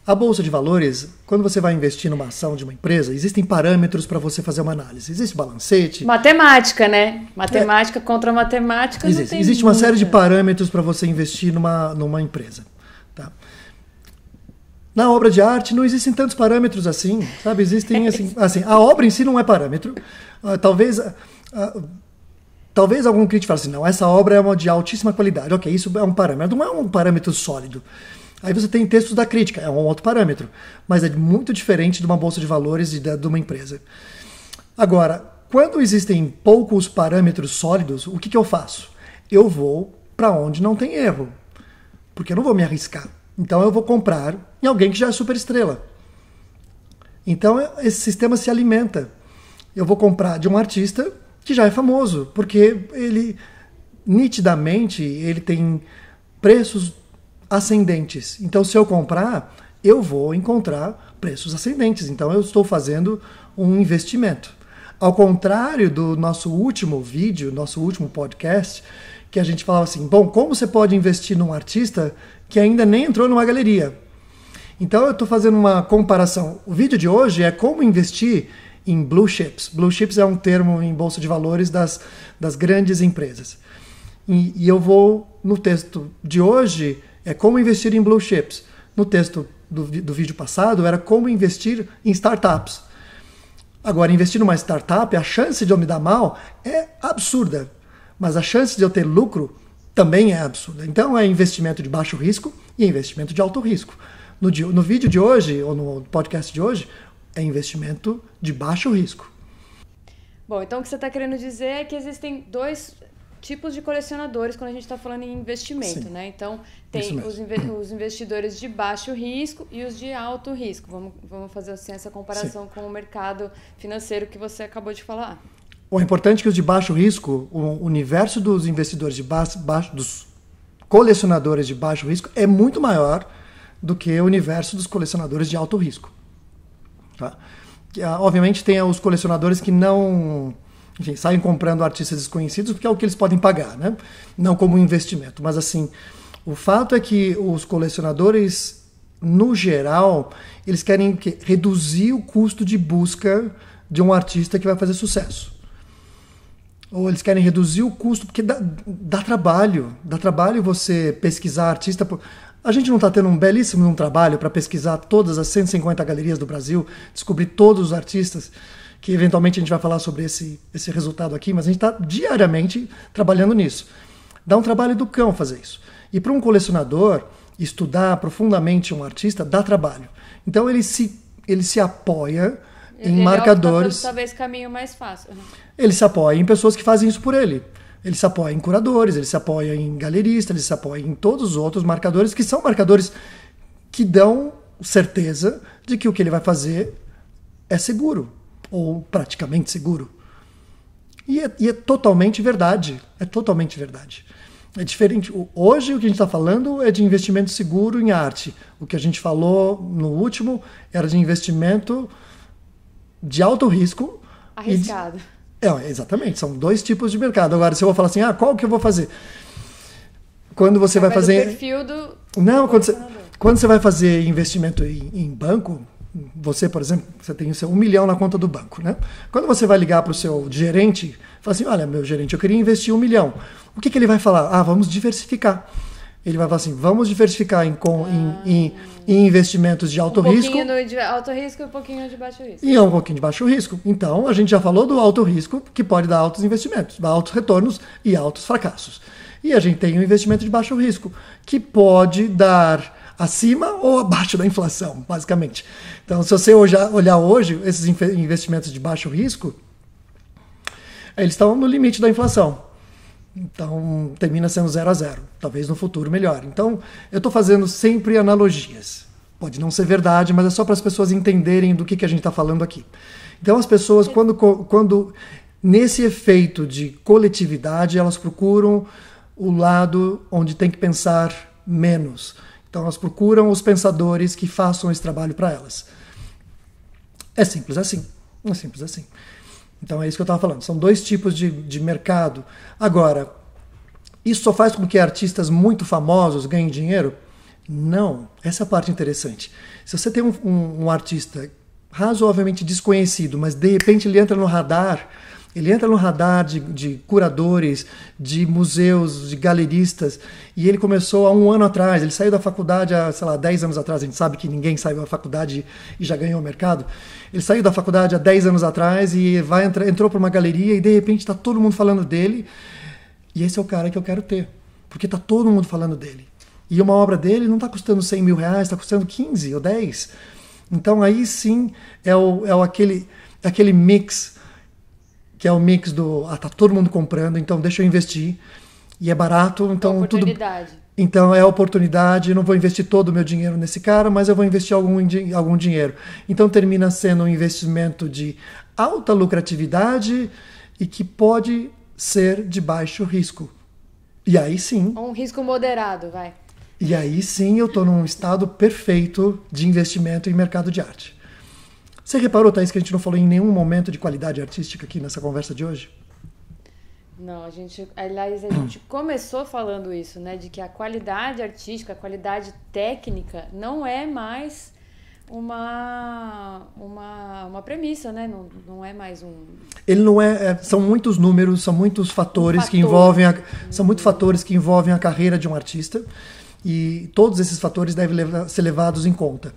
A bolsa de valores, quando você vai investir numa ação de uma empresa, existem parâmetros para você fazer uma análise. Existe balancete. Matemática, né? É. Matemática é. contra matemática. Existe, existe uma série de parâmetros para você investir numa, numa empresa. Tá? Na obra de arte não existem tantos parâmetros assim, sabe? Existem assim, assim a obra em si não é parâmetro. Uh, talvez uh, uh, Talvez algum crítico fale assim, não, essa obra é uma de altíssima qualidade. Ok, isso é um parâmetro, não é um parâmetro sólido. Aí você tem textos da crítica, é um outro parâmetro, mas é muito diferente de uma bolsa de valores e de uma empresa. Agora, quando existem poucos parâmetros sólidos, o que, que eu faço? Eu vou para onde não tem erro, porque eu não vou me arriscar. Então eu vou comprar em alguém que já é super estrela. Então é, esse sistema se alimenta. Eu vou comprar de um artista que já é famoso, porque ele nitidamente ele tem preços ascendentes. Então, se eu comprar, eu vou encontrar preços ascendentes. Então, eu estou fazendo um investimento. Ao contrário do nosso último vídeo, nosso último podcast, que a gente falava assim: bom, como você pode investir num artista que ainda nem entrou numa galeria? Então, eu estou fazendo uma comparação. O vídeo de hoje é como investir em blue chips. Blue chips é um termo em bolsa de valores das, das grandes empresas. E, e eu vou, no texto de hoje, é como investir em blue chips. No texto do, do vídeo passado, era como investir em startups. Agora, investir numa startup, a chance de eu me dar mal é absurda, mas a chance de eu ter lucro também é absurda. Então, é investimento de baixo risco e investimento de alto risco. No, no vídeo de hoje, ou no podcast de hoje, é investimento de baixo risco. Bom, então o que você está querendo dizer é que existem dois tipos de colecionadores quando a gente está falando em investimento, Sim. né? Então tem os, inve os, investidores de baixo risco e os de alto risco. Vamos, vamos fazer assim essa comparação Sim. com o mercado financeiro que você acabou de falar. O importante é que os de baixo risco, o universo dos investidores de baixo, baixo dos colecionadores de baixo risco é muito maior do que o universo dos colecionadores de alto risco. Tá? Ah, obviamente tem os colecionadores que não enfim, saem comprando artistas desconhecidos porque é o que eles podem pagar, né? não como investimento. Mas assim, o fato é que os colecionadores, no geral, eles querem reduzir o custo de busca de um artista que vai fazer sucesso ou eles querem reduzir o custo, porque dá, dá, trabalho. Dá trabalho você pesquisar artista. A gente não está tendo um belíssimo um trabalho para pesquisar todas as 150 galerias do Brasil, descobrir todos os artistas, que eventualmente a gente vai falar sobre esse, esse resultado aqui, mas a gente está diariamente trabalhando nisso. Dá um trabalho do cão fazer isso. E para um colecionador, estudar profundamente um artista dá trabalho. Então ele se, ele se apoia ele em tá marcadores. Tá talvez caminho mais fácil. Né? Ele se apoia em pessoas que fazem isso por ele. Ele se apoia em curadores, ele se apoia em galeristas, ele se apoia em todos os outros marcadores, que são marcadores que dão certeza de que o que ele vai fazer é seguro, ou praticamente seguro. E é, e é totalmente verdade. É totalmente verdade. É diferente. Hoje o que a gente está falando é de investimento seguro em arte. O que a gente falou no último era de investimento de alto risco. Arriscado. É, exatamente, são dois tipos de mercado. Agora, se eu vou falar assim, ah, qual que eu vou fazer? Quando você vai, vai fazer. Do perfil do. Não, quando, você, quando você, vai fazer investimento em, em banco, você, por exemplo, você tem o seu um milhão na conta do banco, né? Quando você vai ligar para o seu gerente, fala assim, olha, meu gerente, eu queria investir um milhão. O que, que ele vai falar? Ah, vamos diversificar. Ele vai falar assim: vamos diversificar em, com, ah. em, em, em, investimentos de alto um risco. Um pouquinho de alto risco e um pouquinho de baixo risco. E é um pouquinho de baixo risco. Então, a gente já falou do alto risco, que pode dar altos investimentos, altos retornos e altos fracassos. E a gente tem um investimento de baixo risco, que pode dar acima ou abaixo da inflação, basicamente. Então, se você olhar hoje, esses investimentos de baixo risco, eles estão no limite da inflação. Então, termina sendo 0 a 0 Talvez no futuro melhor. Então, eu estou fazendo sempre analogias. Pode não ser verdade, mas é só para as pessoas entenderem do que, que a gente está falando aqui. Então, as pessoas, é. quando, quando nesse efeito de coletividade, elas procuram o lado onde tem que pensar menos. Então, elas procuram os pensadores que façam esse trabalho para elas. É simples assim. É simples assim. Então é isso que eu estava falando. São dois tipos de, de mercado. Agora, isso só faz com que artistas muito famosos ganhem dinheiro? Não. Essa é a parte interessante. Se você tem um, um, um artista razoavelmente desconhecido, mas de repente ele entra no radar ele entra no radar de, de, curadores, de museus, de galeristas, e ele começou há um ano atrás. Ele saiu da faculdade há, sei lá, 10 anos atrás. A gente sabe que ninguém saiu da faculdade e já ganhou o mercado. Ele saiu da faculdade há 10 anos atrás e vai entra, entrou para uma galeria e de repente está todo mundo falando dele. E esse é o cara que eu quero ter, porque está todo mundo falando dele. E uma obra dele não está custando 100 mil reais, está custando 15 ou 10. Então aí sim é, o, é o aquele, aquele mix que é o mix do ah, tá todo mundo comprando, então deixa eu investir e é barato, então é tudo então é a oportunidade, não vou investir todo o meu dinheiro nesse cara, mas eu vou investir algum, algum dinheiro. Então termina sendo um investimento de alta lucratividade e que pode ser de baixo risco. E aí sim. Um risco moderado, vai. E aí sim eu estou num estado perfeito de investimento em mercado de arte. Você reparou, Thaís, que a gente não falou em nenhum momento de qualidade artística aqui nessa conversa de hoje? Não, a gente, aliás, a gente começou falando isso, né, de que a qualidade artística, a qualidade técnica não é mais uma uma, uma premissa, né? Não, não é mais um Ele não é, é são muitos números, são muitos fatores um fator. que envolvem a, são muitos fatores que envolvem a carreira de um artista e todos esses fatores devem levar, ser levados em conta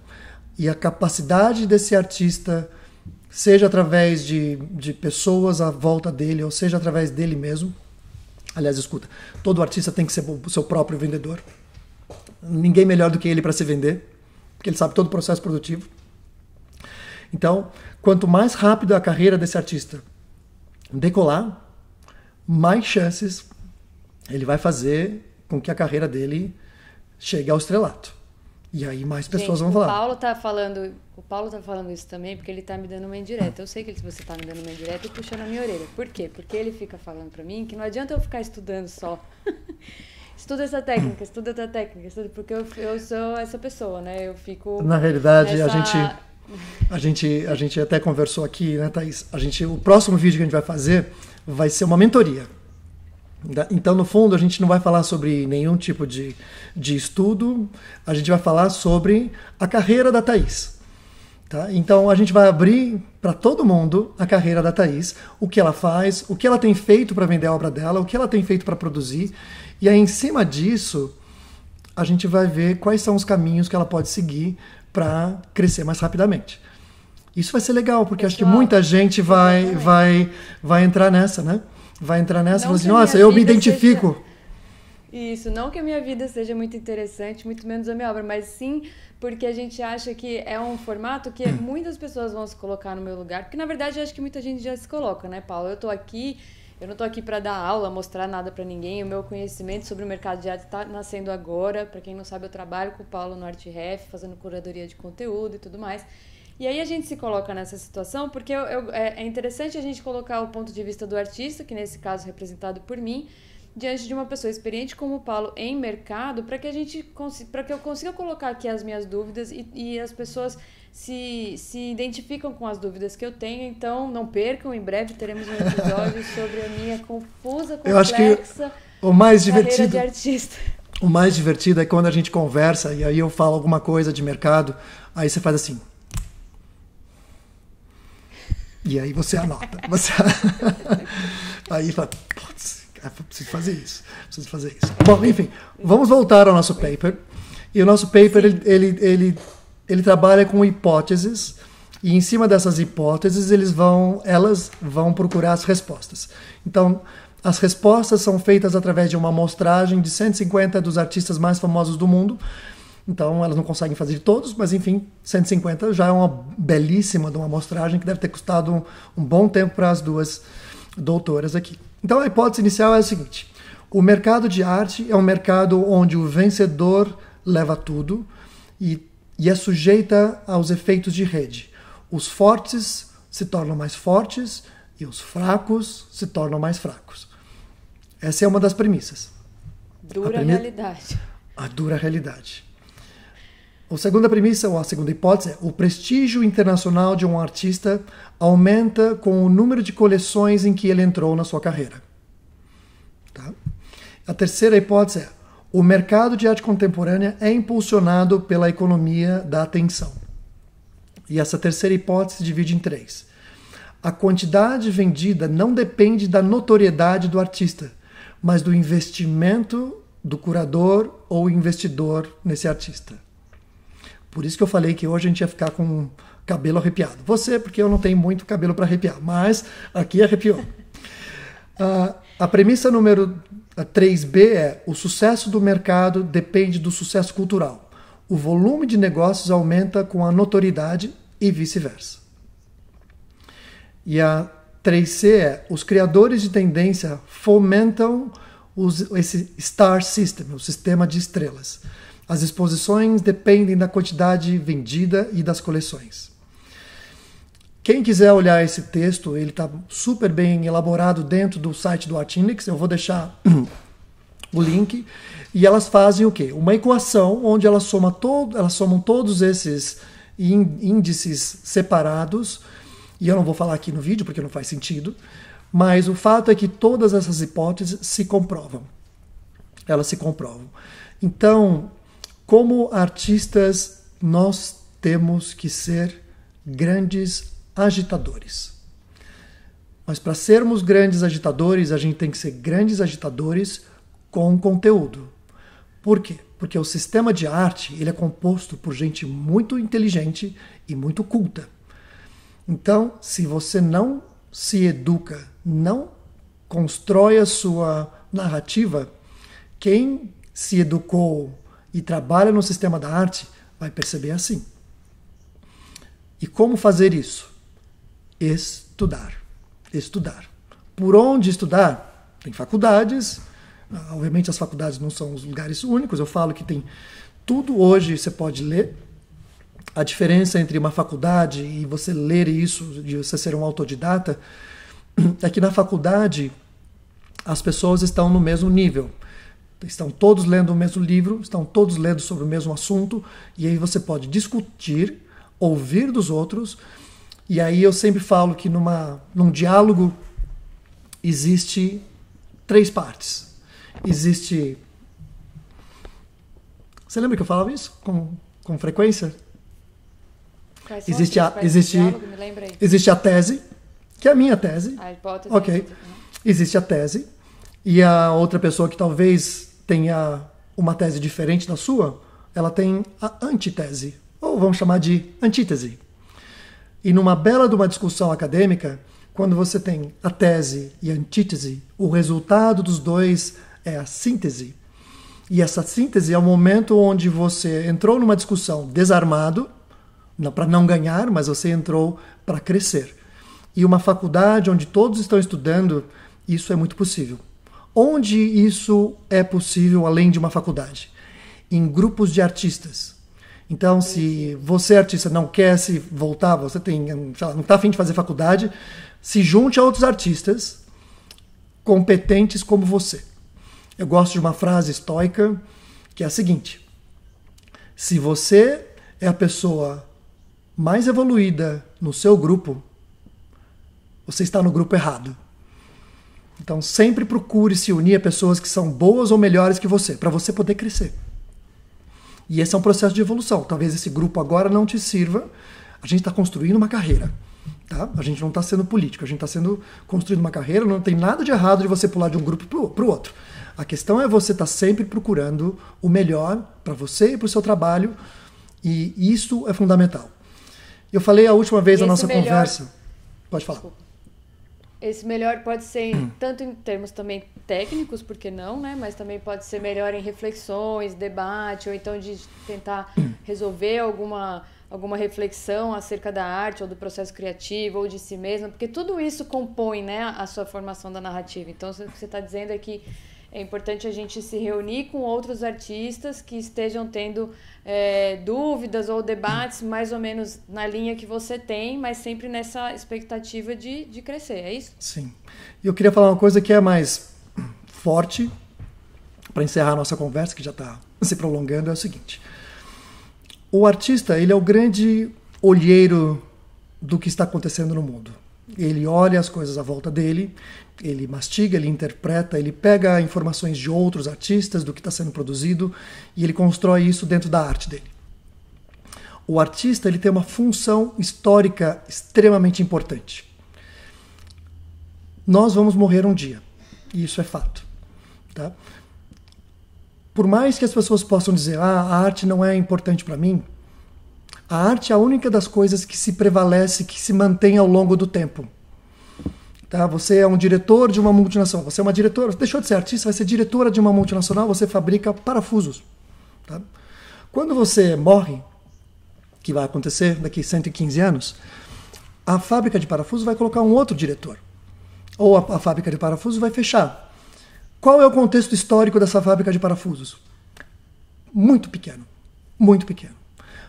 e a capacidade desse artista, seja através de, de pessoas à volta dele, ou seja através dele mesmo. Aliás, escuta, todo artista tem que ser o seu próprio vendedor. Ninguém melhor do que ele para se vender, porque ele sabe todo o processo produtivo. Então, quanto mais rápido a carreira desse artista decolar, mais chances ele vai fazer com que a carreira dele chegue ao estrelato. E aí mais pessoas Gente, vão falar. O Paulo tá falando, o Paulo tá falando isso também porque ele tá me dando uma indireta. Eu sei que se você tá me dando uma indireta, eu puxando a minha orelha. Por quê? Porque ele fica falando para mim que não adianta eu ficar estudando só. estuda essa técnica, estuda essa técnica, estuda porque eu, eu sou essa pessoa, né? Eu fico Na realidade, nessa... a gente a gente a gente até conversou aqui, né, Thaís? A gente o próximo vídeo que a gente vai fazer vai ser uma mentoria. Então, no fundo, a gente não vai falar sobre nenhum tipo de, de estudo, a gente vai falar sobre a carreira da Thaís. Tá? Então, a gente vai abrir para todo mundo a carreira da Thaís, o que ela faz, o que ela tem feito para vender a obra dela, o que ela tem feito para produzir, e aí, em cima disso, a gente vai ver quais são os caminhos que ela pode seguir para crescer mais rapidamente. Isso vai ser legal, porque Pessoal, acho que muita gente vai, vai, vai entrar nessa, né? vai entrar nessa e fala assim, nossa, eu me identifico. Seja... Isso, não que a minha vida seja muito interessante, muito menos a minha obra, mas sim porque a gente acha que é um formato que hum. muitas pessoas vão se colocar no meu lugar, porque na verdade eu acho que muita gente já se coloca, né, Paulo? Eu tô aqui, eu não tô aqui para dar aula, mostrar nada para ninguém, o meu conhecimento sobre o mercado de arte tá nascendo agora. Para quem não sabe, eu trabalho com o Paulo no Arte Ref, fazendo curadoria de conteúdo e tudo mais. E aí a gente se coloca nessa situação porque eu, eu, é, é interessante a gente colocar o ponto de vista do artista, que nesse caso é representado por mim, diante de uma pessoa experiente como o Paulo em mercado, para que a gente para que eu consiga colocar aqui as minhas dúvidas e, e as pessoas se, se identificam com as dúvidas que eu tenho, então não percam, em breve teremos um episódio sobre a minha confusa, complexa eu acho que o mais divertido de artista. O mais divertido é quando a gente conversa e aí eu falo alguma coisa de mercado, aí você faz assim, e aí você anota. Você... aí fala, putz, é, preciso fazer isso, preciso fazer isso. Bom, enfim, vamos voltar ao nosso paper. E o nosso paper, ele, ele, ele, ele, trabalha com hipóteses, e em cima dessas hipóteses, eles vão, elas vão procurar as respostas. Então, as respostas são feitas através de uma amostragem de 150 dos artistas mais famosos do mundo, então elas não conseguem fazer de todos, mas enfim, 150 já é uma belíssima de uma amostragem que deve ter custado um, um bom tempo para as duas doutoras aqui. Então a hipótese inicial é a seguinte: o mercado de arte é um mercado onde o vencedor leva tudo e, e é sujeita aos efeitos de rede. Os fortes se tornam mais fortes e os fracos se tornam mais fracos. Essa é uma das premissas. Dura a premi... realidade. A dura realidade. A segunda premissa, ou a segunda hipótese, é o prestígio internacional de um artista aumenta com o número de coleções em que ele entrou na sua carreira. Tá? A terceira hipótese é o mercado de arte contemporânea é impulsionado pela economia da atenção. E essa terceira hipótese se divide em três. A quantidade vendida não depende da notoriedade do artista, mas do investimento do curador ou investidor nesse artista. Por isso que eu falei que hoje a gente ia ficar com cabelo arrepiado. Você, porque eu não tenho muito cabelo para arrepiar, mas aqui arrepiou. Uh, a premissa número 3B é: o sucesso do mercado depende do sucesso cultural. O volume de negócios aumenta com a notoriedade e vice-versa. E a 3C é: os criadores de tendência fomentam os, esse star system, o sistema de estrelas. As exposições dependem da quantidade vendida e das coleções. Quem quiser olhar esse texto, ele está super bem elaborado dentro do site do Artindex. Eu vou deixar o link. E elas fazem o quê? Uma equação onde elas, soma todo, elas somam todos esses índices separados. E eu não vou falar aqui no vídeo porque não faz sentido. Mas o fato é que todas essas hipóteses se comprovam. Elas se comprovam. Então, como artistas, nós temos que ser grandes agitadores. Mas para sermos grandes agitadores, a gente tem que ser grandes agitadores com conteúdo. Por quê? Porque o sistema de arte ele é composto por gente muito inteligente e muito culta. Então, se você não se educa, não constrói a sua narrativa, quem se educou e trabalha no sistema da arte vai perceber assim. E como fazer isso? Estudar. Estudar. Por onde estudar? Tem faculdades. Ah, obviamente as faculdades não são os lugares únicos. Eu falo que tem tudo hoje você pode ler. A diferença entre uma faculdade e você ler isso, de você ser um autodidata, é que na faculdade as pessoas estão no mesmo nível. Estão todos lendo o mesmo livro, estão todos lendo sobre o mesmo assunto, e aí você pode discutir, ouvir dos outros. E aí eu sempre falo que numa, num diálogo existe três partes. Existe. Você lembra que eu falava isso com, com frequência? Quais existe a, existe, diálogo, existe a tese, que é a minha tese. A hipótese. Ok. É né? Existe a tese. E a outra pessoa que talvez tenha uma tese diferente da sua, ela tem a antitese, ou vamos chamar de antítese. E numa bela de uma discussão acadêmica, quando você tem a tese e a antítese, o resultado dos dois é a síntese. E essa síntese é o momento onde você entrou numa discussão desarmado, para não ganhar, mas você entrou para crescer. E uma faculdade onde todos estão estudando, isso é muito possível. Onde isso é possível além de uma faculdade? Em grupos de artistas. Então, se você, é artista, não quer se voltar, você tem, lá, não está afim de fazer faculdade, se junte a outros artistas competentes como você. Eu gosto de uma frase estoica que é a seguinte: se você é a pessoa mais evoluída no seu grupo, você está no grupo errado. Então sempre procure se unir a pessoas que são boas ou melhores que você, para você poder crescer. E esse é um processo de evolução. Talvez esse grupo agora não te sirva. A gente está construindo uma carreira. Tá? A gente não está sendo político, a gente está sendo construindo uma carreira. Não tem nada de errado de você pular de um grupo para o outro. A questão é você estar tá sempre procurando o melhor para você e para o seu trabalho. E isso é fundamental. Eu falei a última vez na nossa melhor... conversa. Pode falar. Desculpa. Esse melhor pode ser hum. tanto em termos também técnicos, porque não, né? Mas também pode ser melhor em reflexões, debate, ou então de tentar hum. resolver alguma alguma reflexão acerca da arte ou do processo criativo ou de si mesma, porque tudo isso compõe né, a sua formação da narrativa. Então, o que você está dizendo é que é importante a gente se reunir com outros artistas que estejam tendo é, dúvidas ou debates mais ou menos na linha que você tem, mas sempre nessa expectativa de, de crescer, é isso? Sim. E eu queria falar uma coisa que é mais forte para encerrar a nossa conversa, que já está se prolongando, é o seguinte. O artista, ele é o grande olheiro do que está acontecendo no mundo. Ele olha as coisas à volta dele, ele mastiga, ele interpreta, ele pega informações de outros artistas, do que está sendo produzido, e ele constrói isso dentro da arte dele. O artista ele tem uma função histórica extremamente importante. Nós vamos morrer um dia, e isso é fato. Tá? Por mais que as pessoas possam dizer, ah, a arte não é importante para mim, a arte é a única das coisas que se prevalece, que se mantém ao longo do tempo. Tá? Você é um diretor de uma multinacional, você é uma diretora, deixou de ser artista, vai ser diretora de uma multinacional, você fabrica parafusos. Tá? Quando você morre, que vai acontecer daqui 115 anos, a fábrica de parafusos vai colocar um outro diretor. Ou a, a fábrica de parafusos vai fechar. Qual é o contexto histórico dessa fábrica de parafusos? Muito pequeno. Muito pequeno.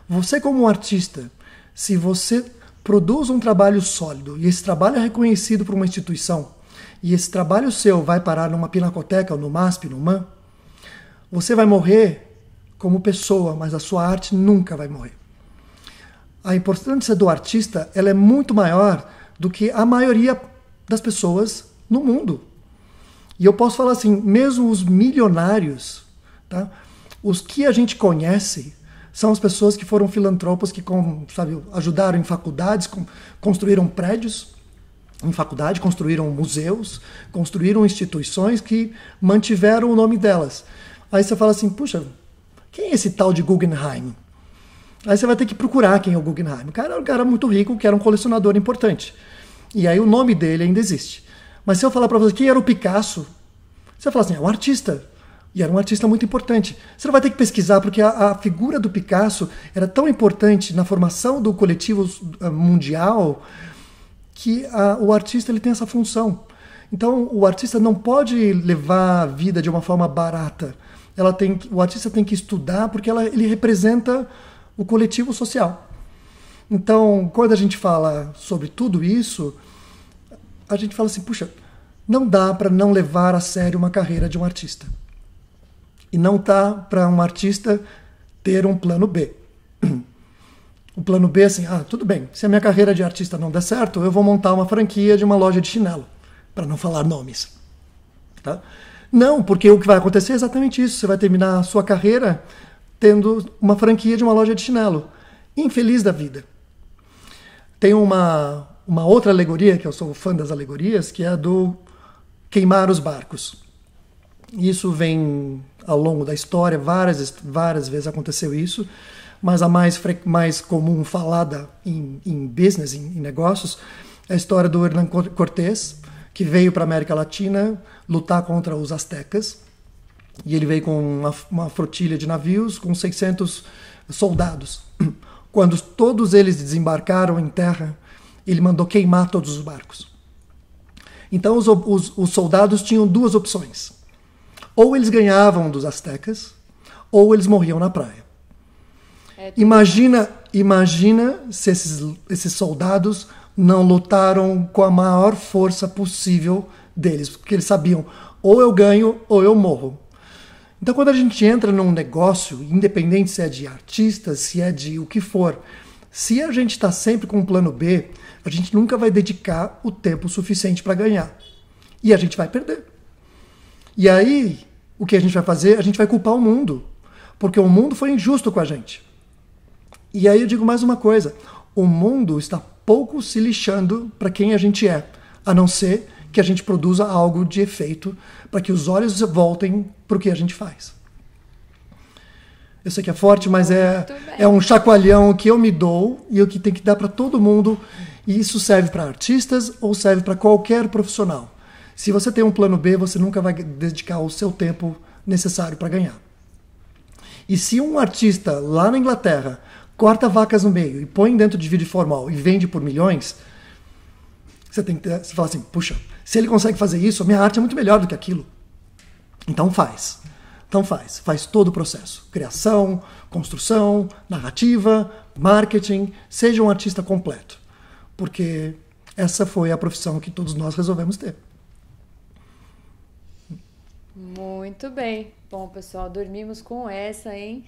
Você, como um artista, se você produz um trabalho sólido e esse trabalho é reconhecido por uma instituição, e esse trabalho seu vai parar numa pinacoteca, ou no MASP, no MAN, você vai morrer como pessoa, mas a sua arte nunca vai morrer. A importância do artista ela é muito maior do que a maioria das pessoas no mundo. E eu posso falar assim, mesmo os milionários, tá? os que a gente conhece, são as pessoas que foram filantropos, que sabe, ajudaram em faculdades, construíram prédios em faculdade, construíram museus, construíram instituições que mantiveram o nome delas. Aí você fala assim, puxa, quem é esse tal de Guggenheim? Aí você vai ter que procurar quem é o Guggenheim. O cara era um cara muito rico, que era um colecionador importante. E aí o nome dele ainda existe. Mas se eu falar para você quem era o Picasso, você fala assim, é um artista. E era um artista muito importante. Você não vai ter que pesquisar, porque a, a figura do Picasso era tão importante na formação do coletivo eh, mundial que a, o artista ele tem essa função. Então, o artista não pode levar a vida de uma forma barata. Ela tem, o artista tem que estudar porque ela, ele representa o coletivo social. Então, quando a gente fala sobre tudo isso, a gente fala assim: puxa, não dá para não levar a sério uma carreira de um artista e não tá para um artista ter um plano B. O plano B, é assim, ah, tudo bem, se a minha carreira de artista não der certo, eu vou montar uma franquia de uma loja de chinelo, para não falar nomes. Tá? Não, porque o que vai acontecer é exatamente isso. Você vai terminar a sua carreira tendo uma franquia de uma loja de chinelo. Infeliz da vida. Tem uma, uma outra alegoria, que eu sou fã das alegorias, que é a do queimar os barcos. Isso vem ao longo da história, várias, várias vezes aconteceu isso, mas a mais, mais comum falada em, em business, em, em negócios, é a história do Hernán Cortés, que veio para a América Latina lutar contra os astecas, e ele veio com uma, uma de navios com 600 soldados. Quando todos eles desembarcaram em terra, ele mandou queimar todos os barcos. Então os, os, os soldados tinham duas opções ou eles ganhavam dos astecas, ou eles morriam na praia. É, imagina, imagina se esses, esses soldados não lutaram com a maior força possível deles, porque eles sabiam ou eu ganho ou eu morro. Então, quando a gente entra num negócio, independente se é de artistas, se é de o que for, se a gente está sempre com um plano B, a gente nunca vai dedicar o tempo suficiente para ganhar. E a gente vai perder. E aí, o que a gente vai fazer? A gente vai culpar o mundo, porque o mundo foi injusto com a gente. E aí eu digo mais uma coisa: o mundo está pouco se lixando para quem a gente é, a não ser que a gente produza algo de efeito para que os olhos voltem para o que a gente faz. Eu sei que é forte, mas é, é um chacoalhão que eu me dou e o que tem que dar para todo mundo. E isso serve para artistas ou serve para qualquer profissional. Se você tem um plano B, você nunca vai dedicar o seu tempo necessário para ganhar. E se um artista lá na Inglaterra corta vacas no meio e põe dentro de vídeo formal e vende por milhões, você tem que ter, você fala assim, puxa, se ele consegue fazer isso, a minha arte é muito melhor do que aquilo. Então faz. Então faz, faz todo o processo: criação, construção, narrativa, marketing. Seja um artista completo, porque essa foi a profissão que todos nós resolvemos ter. Muito bem. Bom, pessoal, dormimos com essa, hein?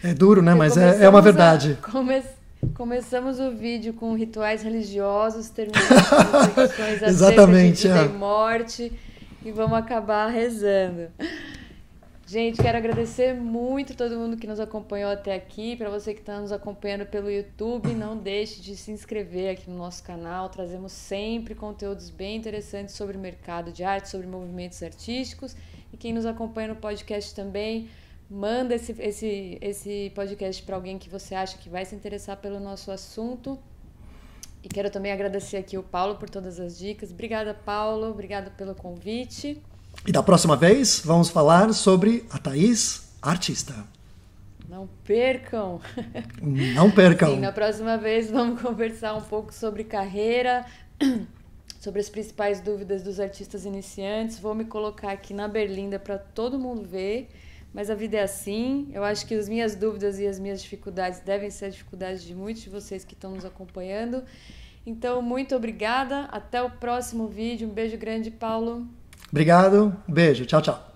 É duro, né? Mas é, é uma verdade. A, come, começamos o vídeo com rituais religiosos, terminamos com reflexões Exatamente, acerca de é. morte e vamos acabar rezando. Gente, quero agradecer muito todo mundo que nos acompanhou até aqui. Para você que está nos acompanhando pelo YouTube, não deixe de se inscrever aqui no nosso canal. Trazemos sempre conteúdos bem interessantes sobre o mercado de arte, sobre movimentos artísticos. E quem nos acompanha no podcast também, manda esse, esse, esse podcast para alguém que você acha que vai se interessar pelo nosso assunto. E quero também agradecer aqui o Paulo por todas as dicas. Obrigada, Paulo. Obrigada pelo convite. E da próxima vez vamos falar sobre a Thaís Artista. Não percam! Não percam! Sim, na próxima vez vamos conversar um pouco sobre carreira, sobre as principais dúvidas dos artistas iniciantes. Vou me colocar aqui na berlinda para todo mundo ver, mas a vida é assim. Eu acho que as minhas dúvidas e as minhas dificuldades devem ser as dificuldades de muitos de vocês que estão nos acompanhando. Então, muito obrigada. Até o próximo vídeo. Um beijo grande, Paulo. Obrigado, beijo, tchau, tchau.